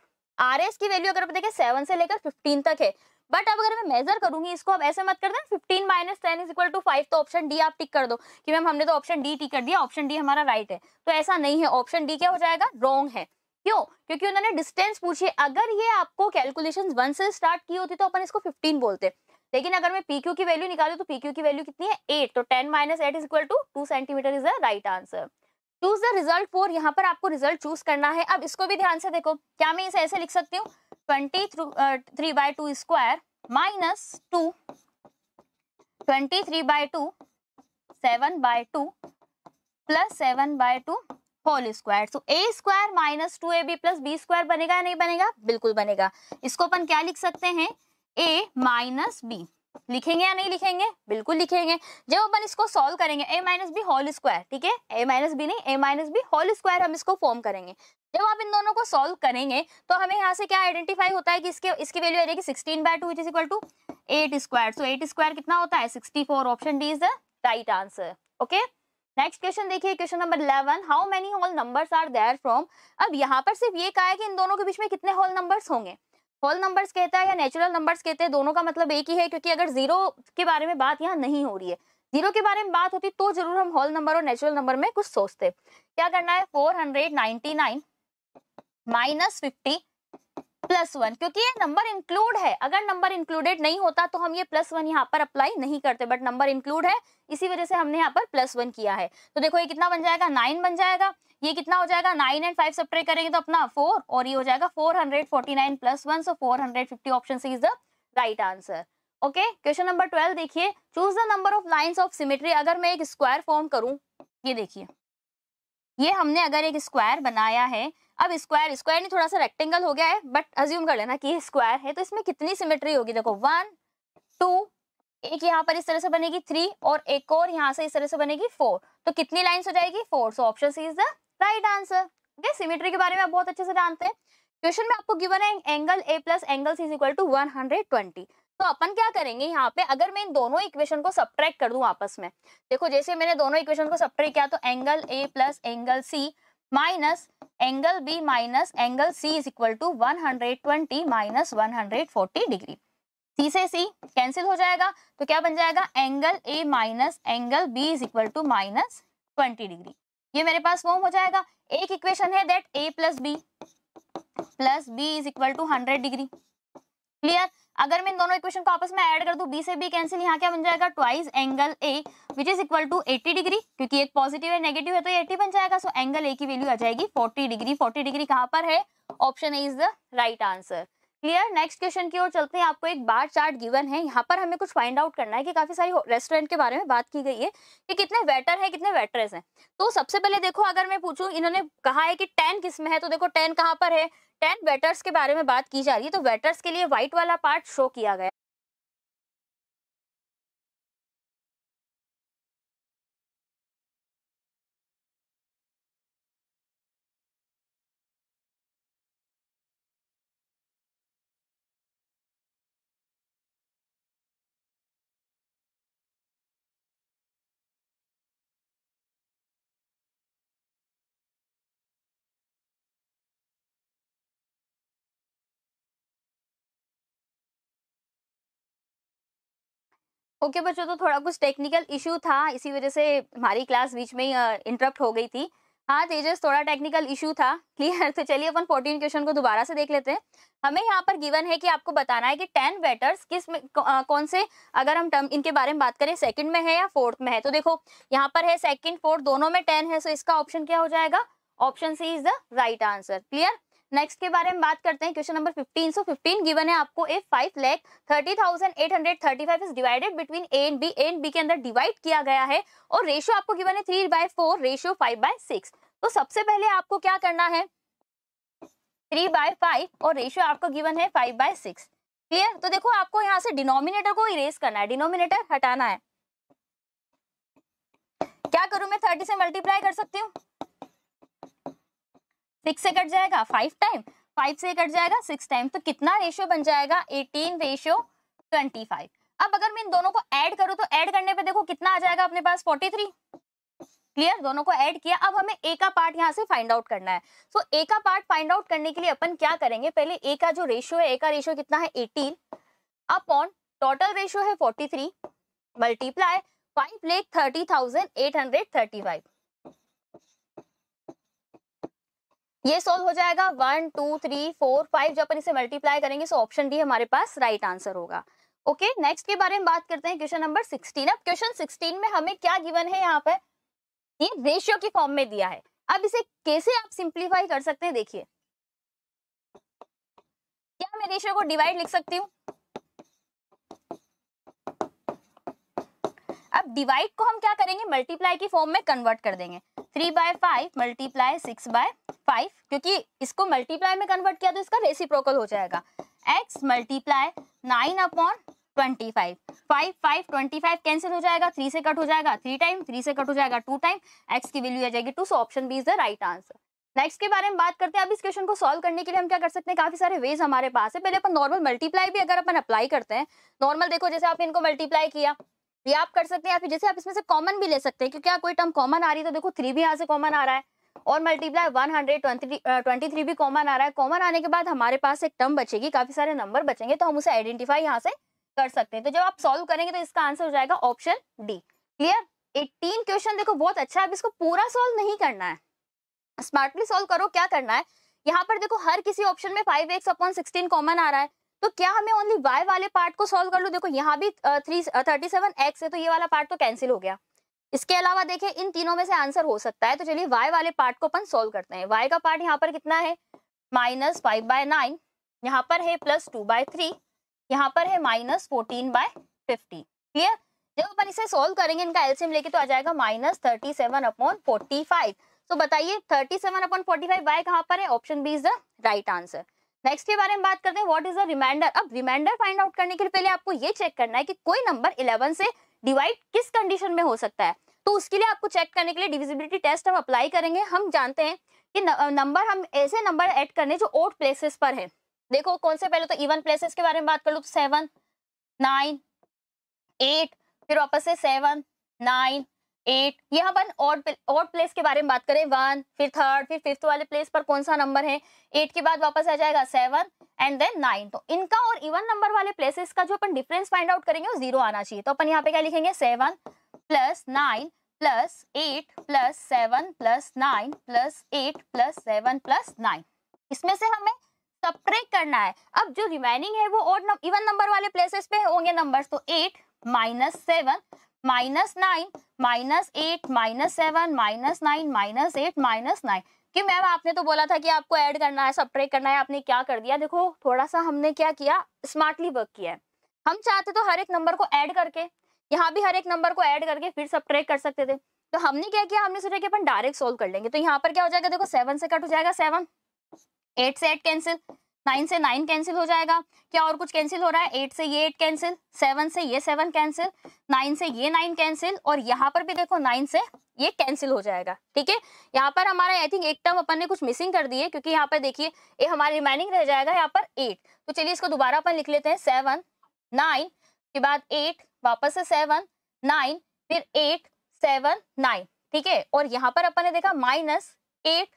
आर एस की वैल्यू अगर आप देखें सेवन से लेकर फिफ्टीन तक है बट अब अगर मैं मेजर करूंगी इसको अब ऐसे मत कर दें fifteen minus ten is equal to five तो ऑप्शन डी आप टिक कर दो कि मैम हमने तो ऑप्शन डी टिक कर दिया ऑप्शन डी हमारा राइट right है तो ऐसा नहीं है ऑप्शन डी क्या हो जाएगा रॉन्ग है क्यों क्योंकि उन्होंने डिस्टेंस पूछी अगर ये आपको कैलकुलेशन वन से स्टार्ट की होती तो अपन इसको फिफ्टीन बोलते लेकिन अगर मैं पी क्यू की वैल्यू निकालू तो पी क्यू की वैल्यू कितनी है एट तो ten minus eight is equal to two centimetre is the right answer choose the result for यहाँ पर आपको रिजल्ट चूज करना है अब इसको भी ध्यान से देखो क्या मैं इसे ऐसे लिख सकती हूँ twenty three by two square minus two twenty three by two seven by two plus seven by two whole square so A square minus two A B plus B square बनेगा या नहीं बनेगा बिल्कुल बनेगा इसको अपन क्या लिख सकते हैं ए माइनस बी लिखेंगे या नहीं लिखेंगे बिल्कुल लिखेंगे जब अपन इसको सॉल्व करेंगे A minus B whole square ठीक है ए माइनस बी नहीं A minus B whole square हम इसको फॉर्म करेंगे जब आप इन दोनों को सॉल्व करेंगे तो हमें यहाँ से क्या आइडेंटिफाई होता है कि इसके इसकी वैल्यू आ जाएगी sixteen by two is equal to eight square so eight square कितना होता है sixty four option D is the right answer okay next question देखिए question number eleven how many whole numbers are there from अब यहाँ पर सिर्फ ये कहा है कि इन दोनों के बीच में कितने होल नंबर्स होंगे होल नंबर्स कहता है या नेचुरल नंबर्स कहते हैं दोनों का मतलब एक ही है क्योंकि अगर जीरो के बारे में बात यहाँ नहीं हो रही है जीरो के बारे में बात होती तो जरूर हम होल नंबर और नेचुरल नंबर में कुछ सोचते क्या करना है four hundred ninety nine minus fifty plus one क्योंकि ये नंबर इंक्लूड है अगर नंबर इंक्लूडेड नहीं होता तो हम ये प्लस वन यहाँ पर अप्लाई नहीं करते बट नंबर इंक्लूड है इसी वजह से हमने यहाँ पर प्लस वन किया है तो देखो ये कितना बन जाएगा नाइन बन जाएगा ये कितना हो जाएगा नाइन एंड फाइव सप्ट्रे करेंगे तो अपना फोर और ये हो जाएगा four hundred forty nine plus one so four hundred fifty option C is the right answer okay question number twelve देखिए choose the number of lines of symmetry अगर मैं एक स्क्वायर फॉर्म करूं ये देखिए ये हमने अगर एक स्क्वायर बनाया है अब स्क्वायर स्क्वायर नहीं थोड़ा सा रेक्टेंगल हो गया है बट अज्यूम कर लेना कि ये स्क्वायर है तो इसमें कितनी सिमेट्री होगी देखो वन टू एक यहाँ पर इस तरह से बनेगी थ्री और एक और यहाँ से इस तरह से बनेगी फोर तो कितनी लाइन्स हो जाएगी four so option C is the right answer okay symmetry के बारे में आप बहुत अच्छे से जानते हैं क्वेश्चन में आपको गिवन है angle A plus angle C is equal to one hundred twenty तो अपन क्या करेंगे यहाँ पे अगर मैं इन दोनों इक्वेशन को सब्ट्रैक्ट कर दूं आपस में देखो जैसे मैंने दोनों इक्वेशन को सब्ट्रैक्ट किया तो angle A plus angle C minus angle B minus angle C is equal to one hundred twenty minus one hundred forty degree C से सी कैंसिल हो जाएगा तो क्या बन जाएगा angle A minus angle B is equal to minus twenty degree ये मेरे पास फॉर्म हो जाएगा एक इक्वेशन है that A plus B plus B is equal to hundred degree clear अगर मैं इन दोनों इक्वेशन को आपस में ऐड कर दूं बी से बी कैंसिल यहाँ क्या बन जाएगा twice angle A which is equal to 80 degree क्योंकि एक पॉजिटिव है नेगेटिव है तो ये 80 बन जाएगा सो एंगल ए की वैल्यू आ जाएगी 40 डिग्री 40 डिग्री कहाँ पर है option A is the right answer clear next question की ओर चलते हैं आपको एक बार चार्ट गिवन है यहाँ पर हमें कुछ फाइंड आउट करना है कि काफी सारी रेस्टोरेंट के बारे में बात की गई है कि कितने वेटर हैं कितने वेटरेस हैं तो सबसे पहले देखो अगर मैं पूछूं इन्होंने कहा है कि टेन किस है तो देखो टेन कहाँ पर है टेन वेटर्स के बारे में बात की जा रही है तो वेटर्स के लिए व्हाइट वाला पार्ट शो किया गया ओके okay, बच्चों तो थोड़ा कुछ टेक्निकल इशू था इसी वजह से हमारी क्लास बीच में ही इंटरप्ट हो गई थी हाँ तेजस थोड़ा टेक्निकल इशू था क्लियर तो चलिए अपन फोर्टीन क्वेश्चन को दोबारा से देख लेते हैं हमें यहाँ पर गिवन है कि आपको बताना है कि टेन वेटर्स किस में कौन से अगर हम टर्म इनके बारे में बात करें सेकंड में है या फोर्थ में है तो देखो यहाँ पर है सेकंड फोर्थ दोनों में टेन है सो तो इसका ऑप्शन क्या हो जाएगा option C is the right answer clear next के बारे में बात करते हैं क्वेश्चन नंबर 15 सो 15 गिवन है आपको A 5 lakh 30,835 is divided between A and B A and B के अंदर डिवाइड किया गया है और रेशियो आपको गिवन है 3 बाय 4 रेशियो 5 बाय 6 तो सबसे पहले आपको क्या करना है 3 बाय 5 और रेशियो आपको गिवन है 5 बाय 6 क्लियर तो देखो आपको यहाँ से डिनोमिनेटर को इरेज करना है डिनोमिनेटर हटाना है क्या करूं मैं 30 से मल्टीप्लाई कर सकती हूँ सिक्स से कट जाएगा फाइव टाइम फाइव से कट जाएगा सिक्स टाइम तो कितना रेशियो बन जाएगा एटीन रेशियो ट्वेंटी फाइव अब अगर मैं इन दोनों को ऐड करूं तो ऐड करने पे देखो कितना आ जाएगा अपने पास फोर्टी थ्री क्लियर दोनों को ऐड किया अब हमें ए का पार्ट यहाँ से फाइंड आउट करना है सो so, ए का पार्ट फाइंड आउट करने के लिए अपन क्या करेंगे पहले ए का जो रेशियो है ए का रेशियो कितना है एटीन अपॉन टोटल रेशियो है forty three multiply five lakh thirty thousand eight hundred thirty five ये सॉल्व हो जाएगा one two three four five जब अपन इसे मल्टीप्लाई करेंगे सो ऑप्शन डी हमारे पास राइट right आंसर होगा ओके okay, नेक्स्ट के बारे में बात करते हैं क्वेश्चन नंबर सिक्सटीन अब क्वेश्चन सिक्सटीन में हमें क्या गिवन है यहाँ पे ये रेशियो के फॉर्म में दिया है अब इसे कैसे आप सिंप्लीफाई कर सकते हैं देखिए क्या मैं रेशियो को डिवाइड लिख सकती हूँ अब डिवाइड को हम क्या करेंगे मल्टीप्लाई की फॉर्म में कन्वर्ट कर देंगे three by five multiply six by five क्योंकि इसको मल्टीप्लाई में कन्वर्ट किया तो इसका रेसिप्रोकल हो जाएगा X multiply nine upon twenty five five five twenty five cancel हो जाएगा थ्री से कट हो जाएगा थ्री टाइम थ्री से कट हो जाएगा टू टाइम एक्स की वैल्यू आ जाएगी two so option B is the right answer next के बारे में बात करते हैं अब इस क्वेश्चन को सॉल्व करने के लिए हम क्या कर सकते हैं काफी सारे वेज हमारे पास है पहले अपन नॉर्मल मल्टीप्लाई भी अगर अपन अप्लाई करते हैं नॉर्मल देखो जैसे आपने इनको मल्टीप्लाई किया ये आप कर सकते हैं या फिर जैसे आप इसमें से कॉमन भी ले सकते हैं क्योंकि हाँ, कोई टर्म कॉमन आ रही है तो देखो थ्री भी यहाँ से कॉमन आ रहा है और multiply one hundred twenty three भी कॉमन आ रहा है कॉमन आने के बाद हमारे पास एक टर्म बचेगी काफी सारे नंबर बचेंगे तो हम उसे आइडेंटिफाई यहाँ से कर सकते हैं तो जब आप सॉल्व करेंगे तो इसका आंसर हो जाएगा option D clear eighteen question देखो बहुत अच्छा है इसको पूरा सोल्व नहीं करना है स्मार्टली सोल्व करो क्या करना है यहाँ पर देखो हर किसी ऑप्शन में five X upon sixteen common आ रहा है तो क्या हमें ओनली वाई वाले पार्ट को सॉल्व कर लो देखो यहाँ भी थ्री थर्टी सेवन एक्स है तो ये वाला पार्ट तो कैंसिल हो गया इसके अलावा देखिए इन तीनों में से आंसर हो सकता है तो चलिए वाई वाले पार्ट को अपन सॉल्व करते हैं वाई का पार्ट यहाँ पर कितना है माइनस फाइव बाय नाइन यहाँ पर है प्लस टू बाय थ्री यहाँ पर है minus fourteen by fifty clear जब अपन इसे सॉल्व करेंगे इनका एलसीएम लेके तो आ जाएगा minus thirty seven upon forty five तो बताइए thirty seven upon forty five Y कहाँ पर है option B is the right answer next के बारे में बात करते हैं व्हाट इज अ रिमाइंडर अब रिमाइंडर फाइंड आउट करने के लिए पहले आपको ये चेक करना है कि कोई नंबर 11 से डिवाइड किस कंडीशन में हो सकता है तो उसके लिए आपको चेक करने के लिए डिविजिबिलिटी टेस्ट हम अप्लाई करेंगे हम जानते हैं कि नंबर हम ऐसे नंबर एड करने जो ओट प्लेसेस पर है देखो कौन से पहले तो इवन प्लेसेस के बारे में बात कर लो तो सेवन नाइन एट फिर वापस से सेवन नाइन एट यहाँ अपन ऑड ऑड प्लेस के बारे में बात करें वन फिर थर्ड फिर फिफ्थ वाले प्लेस पर कौन सा नंबर है एट के बाद वापस आ जाएगा सेवन एंड देन नाइन तो इनका और इवन नंबर वाले प्लेसेस का जो अपन डिफरेंस फाइंड आउट करेंगे वो जीरो आना चाहिए तो अपन यहाँ पे क्या लिखेंगे seven plus nine plus eight plus seven plus nine plus eight plus seven plus nine इसमें से हमें सब्ट्रैक्ट करना है अब जो रिमेनिंग है वो और इवन नंबर वाले प्लेसेस पे होंगे नंबर्स तो eight minus seven minus nine minus eight minus seven minus nine minus eight minus nine कि मैम आपने तो बोला था कि आपको ऐड करना है सब करना है आपने क्या कर दिया देखो थोड़ा सा हमने क्या किया स्मार्टली वर्क किया है हम चाहते तो हर एक नंबर को ऐड करके यहाँ भी हर एक नंबर को ऐड करके फिर सब कर सकते थे तो हमने क्या किया हमने सोचा कि अपन डायरेक्ट सोल्व कर लेंगे तो यहाँ पर क्या हो जाएगा देखो सेवन से कट हो जाएगा सेवन एट से एट कैंसिल नाइन से नाइन कैंसिल हो जाएगा क्या और कुछ कैंसिल हो रहा है एट से ये एट कैंसिल सेवन से ये सेवन कैंसिल नाइन से ये नाइन कैंसिल और यहाँ पर भी देखो नाइन से ये कैंसिल हो जाएगा ठीक है यहाँ पर हमारा आई थिंक एक टर्म अपन ने कुछ मिसिंग कर दी है क्योंकि यहाँ पर देखिए ये हमारे रिमाइनिंग रह जाएगा यहाँ पर एट तो चलिए इसको दोबारा अपन लिख लेते हैं सेवन नाइन के बाद एट वापस से सेवन नाइन फिर एट सेवन नाइन ठीक है और यहाँ पर अपन ने देखा minus eight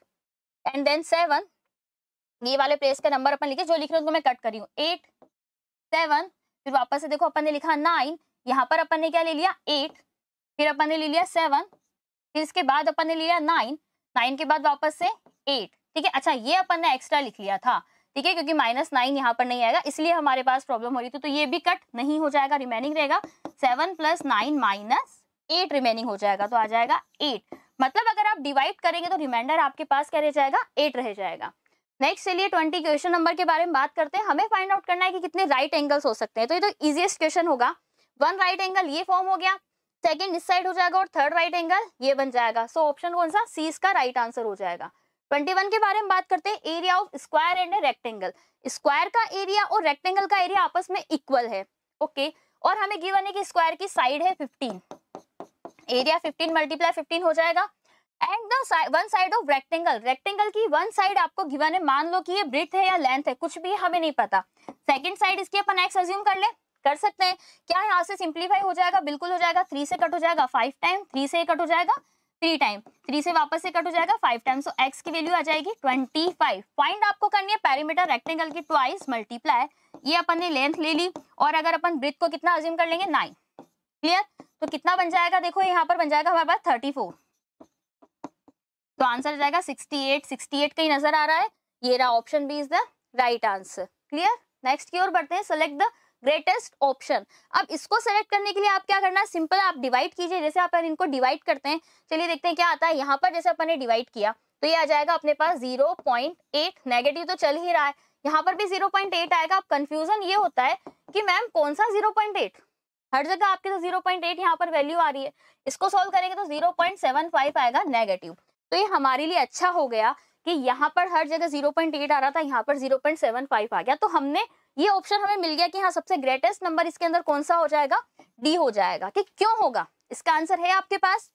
and then seven ये वाले प्लेस का नंबर अपन लिखे जो लिख रहे हैं उनको मैं कट करी हूँ एट सेवन फिर वापस से देखो अपन ने लिखा नाइन यहाँ पर अपन ने क्या ले लिया एट फिर अपन ने ले लिया सेवन फिर इसके बाद अपन ने लिया नाइन नाइन के बाद वापस से एट ठीक है अच्छा ये अपन ने एक्स्ट्रा लिख लिया था ठीक है क्योंकि माइनस नाइन यहाँ पर नहीं आएगा इसलिए हमारे पास प्रॉब्लम हो रही थी तो ये भी कट नहीं हो जाएगा रिमेनिंग रहेगा seven plus nine minus eight remaining हो जाएगा तो आ जाएगा एट मतलब अगर आप डिवाइड करेंगे तो रिमाइंडर आपके पास क्या रह जाएगा एट रह जाएगा नेक्स्ट चलिए ट्वेंटी क्वेश्चन नंबर के बारे में बात करते हैं हमें फाइंड आउट करना है कि कितने राइट right एंगल्स हो सकते हैं तो ये तो इजिएस्ट क्वेश्चन होगा वन राइट एंगल ये फॉर्म हो गया सेकेंड इस साइड हो जाएगा और थर्ड राइट एंगल ये बन जाएगा सो so, ऑप्शन कौन सा सी इसका राइट right आंसर हो जाएगा 21 के बारे में बात करते हैं area of square and rectangle square का एरिया और रेक्टेंगल का एरिया आपस में इक्वल है ओके okay? और हमें गिवन है कि स्क्वायर की साइड है 15 एरिया 15 मल्टीप्लाई फिफ्टीन हो जाएगा and one side of rectangle rectangle की वन साइड आपको गिवन है मान लो कि ये ब्रिथ है या लेंथ है कुछ भी हमें नहीं पता सेकेंड साइड इसकी अपन एक्स अज्यूम कर ले कर सकते हैं क्या यहाँ से सिंप्लीफाई हो जाएगा बिल्कुल हो जाएगा थ्री से कट हो जाएगा फाइव टाइम थ्री से कट हो जाएगा थ्री टाइम थ्री से वापस से कट हो जाएगा फाइव टाइम सो एक्स की वैल्यू आ जाएगी ट्वेंटी फाइव फाइंड आपको करनी है पैरीमीटर रेक्टेंगल की ट्वाइस मल्टीप्लाई ये अपन ने लेंथ ले ली और अगर अपन ब्रिथ को कितना अज्यूम कर लेंगे नाइन क्लियर तो कितना बन जाएगा देखो यहाँ पर बन जाएगा हमारे पास थर्टी फोर तो आंसर जाएगा 68 68 कहीं नजर आ रहा है ये रहा option B is the right answer clear next की ओर बढ़ते हैं सेलेक्ट द ग्रेटेस्ट ऑप्शन अब इसको सेलेक्ट करने के लिए आप क्या करना है सिंपल आप डिवाइड कीजिए जैसे आप इनको डिवाइड करते हैं चलिए देखते हैं क्या आता है यहाँ पर जैसे अपन ने डिवाइड किया तो ये आ जाएगा अपने पास जीरो पॉइंट एट नेगेटिव तो चल ही रहा है यहाँ पर भी जीरो पॉइंट एट आएगा अब कंफ्यूजन ये होता है कि मैम कौन सा जीरो पॉइंट एट हर जगह आपके तो जीरो पॉइंट एट यहाँ पर वैल्यू आ रही है इसको सोल्व करेंगे तो जीरो पॉइंट सेवन फाइव आएगा नेगेटिव तो ये हमारे लिए अच्छा हो गया कि यहाँ पर हर जगह 0.8 आ रहा था यहाँ पर 0.75 आ गया तो हमने ये ऑप्शन हमें मिल गया कि हाँ सबसे ग्रेटेस्ट नंबर इसके अंदर कौन सा हो जाएगा डी हो जाएगा कि क्यों होगा इसका आंसर है आपके पास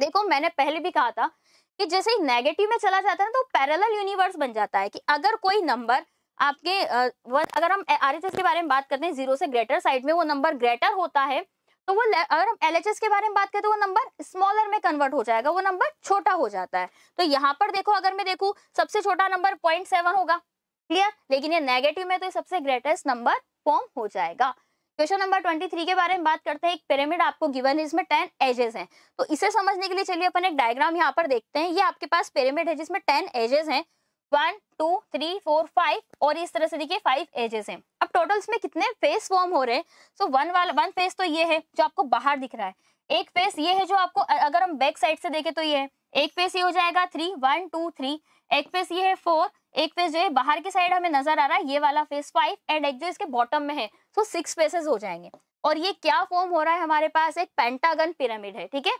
देखो मैंने पहले भी कहा था कि जैसे ही नेगेटिव में चला जाता है तो पैरल यूनिवर्स बन जाता है कि अगर कोई नंबर आपके अगर हम आर के बारे में बात करते हैं जीरो से ग्रेटर साइड में वो नंबर ग्रेटर होता है तो वो अगर हम एल के बारे में बात करें तो वो नंबर स्मॉलर में कन्वर्ट हो जाएगा वो नंबर छोटा हो जाता है तो यहाँ पर देखो अगर मैं देखू सबसे छोटा नंबर पॉइंट होगा क्लियर लेकिन ये नेगेटिव में तो ये सबसे ग्रेटेस्ट नंबर फॉर्म हो जाएगा क्वेश्चन नंबर 23 के बारे में बात करते हैं एक पिरामिड आपको गिवन है इसमें 10 एजेस हैं तो इसे समझने के लिए चलिए अपन एक डायग्राम यहाँ पर देखते हैं ये आपके पास पिरामिड है जिसमें 10 एजेस हैं one two three four five और इस तरह से देखिए फाइव एजेस हैं अब टोटल्स में कितने फेस फॉर्म हो रहे हैं सो वन वाला वन फेस तो ये है जो आपको बाहर दिख रहा है एक फेस ये है जो आपको अगर हम बैक साइड से देखें तो ये है एक फेस ये हो जाएगा थ्री वन टू थ्री एक फेस ये है फोर एक फेस जो है बाहर की साइड हमें नजर आ रहा है ये वाला फेस फाइव एंड एक जो इसके बॉटम में है सो सिक्स फेसेस हो जाएंगे और ये क्या फॉर्म हो रहा है हमारे पास एक पेंटागन पिरामिड है ठीक है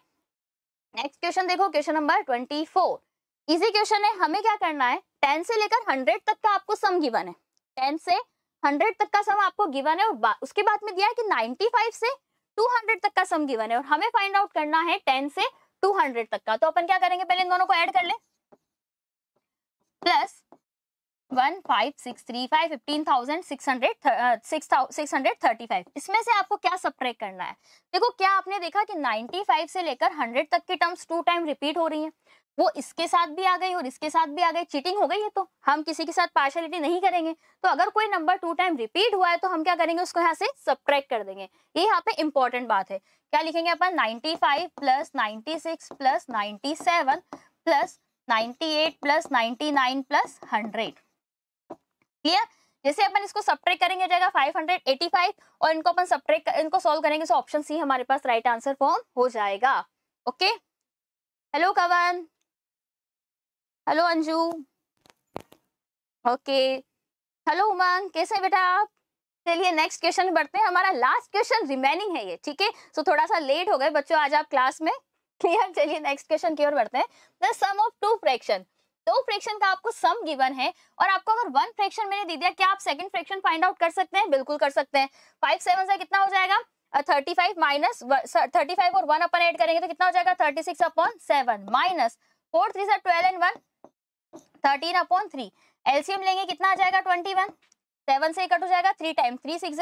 नेक्स्ट क्वेश्चन देखो question number twenty four easy question है हमें क्या करना है टेन से लेकर हंड्रेड तक का आपको सम गिवन है टेन से हंड्रेड तक का सम आपको गिवन है और बा, उसके बाद में दिया है कि नाइनटी फाइव से टू हंड्रेड तक का सम गिवन है और हमें फाइंड आउट करना है टेन से टू हंड्रेड तक का तो अपन क्या करेंगे पहले इन दोनों को ऐड कर ले plus one five six three five fifteen thousand six hundred six hundred thirty five इसमें से आपको क्या सब्ट्रैक्ट करना है देखो क्या आपने देखा कि नाइन्टी फाइव से लेकर हंड्रेड तक की टर्म्स टू टाइम रिपीट हो रही है वो इसके साथ भी आ गई और इसके साथ भी आ गई चीटिंग हो गई है तो हम किसी के साथ पार्शलिटी नहीं करेंगे तो अगर कोई नंबर टू टाइम रिपीट हुआ है तो हम क्या करेंगे उसको यहाँ से सब्ट्रैक कर देंगे ये यहाँ पे इंपॉर्टेंट बात है क्या लिखेंगे अपन 95 five plus ninety six plus ninety seven plus ninety eight plus ninety nine plus hundred clear जैसे अपन इसको सब्ट्रैक करेंगे जाएगा 585 और इनको अपन सब्ट्रैक इनको सॉल्व करेंगे तो ऑप्शन सी हमारे पास राइट आंसर फॉर्म हो जाएगा ओके हेलो कवन hello Anju okay hello Umang कैसे बेटा आप चलिए नेक्स्ट क्वेश्चन बढ़ते हैं हमारा लास्ट क्वेश्चन रिमेनिंग है ये ठीक है सो थोड़ा सा लेट हो गए बच्चों आज आप क्लास में क्लियर चलिए नेक्स्ट क्वेश्चन की ओर बढ़ते हैं the sum of two fraction दो फ्रैक्शन का आपको सम गिवन है और आपको अगर वन फ्रैक्शन मैंने दे दिया क्या आप सेकंड फ्रैक्शन फाइंड आउट कर सकते हैं बिल्कुल कर सकते हैं फाइव सेवन से कितना हो जाएगा thirty five minus thirty five और वन अपन ऐड करेंगे तो कितना हो जाएगा thirty six upon seven minus four three sir twelve and one thirteen upon three LCM लेंगे कितना आ जाएगा ट्वेंटी वन सेवन से कट हो जाएगा थ्री टाइम थ्री सिक्स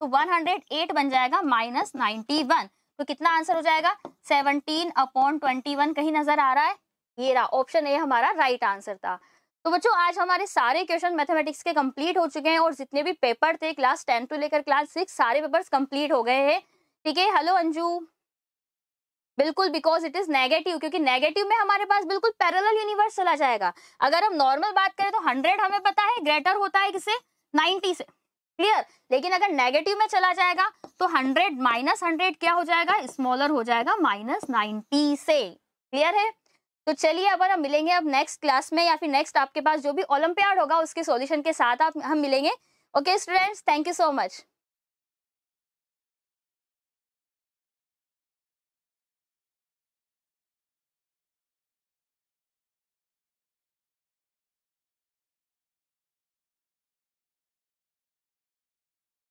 तो वन हंड्रेड एट बन जाएगा माइनस नाइनटी वन तो कितना आंसर हो जाएगा सेवनटीन अपॉन ट्वेंटी वन कहीं नजर आ रहा है ये रहा ऑप्शन ए हमारा राइट आंसर था तो बच्चों आज हमारे सारे क्वेश्चन मैथमेटिक्स के कंप्लीट हो चुके हैं और जितने भी पेपर थे क्लास टेन टू लेकर क्लास सिक्स सारे पेपर्स कंप्लीट हो गए हैं ठीक है हेलो अंजू बिल्कुल बिकॉज इट इज नेगेटिव क्योंकि नेगेटिव में हमारे पास बिल्कुल पैरेलल यूनिवर्स चला जाएगा अगर हम नॉर्मल बात करें तो हंड्रेड हमें पता है ग्रेटर होता है किसे नाइन्टी से क्लियर लेकिन अगर नेगेटिव में चला जाएगा तो हंड्रेड माइनस हंड्रेड क्या हो जाएगा स्मॉलर हो जाएगा माइनस नाइन्टी से क्लियर है तो चलिए अब हम मिलेंगे अब नेक्स्ट क्लास में या फिर नेक्स्ट आपके पास जो भी ओलंपियाड होगा उसके सॉल्यूशन के साथ आप हम मिलेंगे okay students thank you so much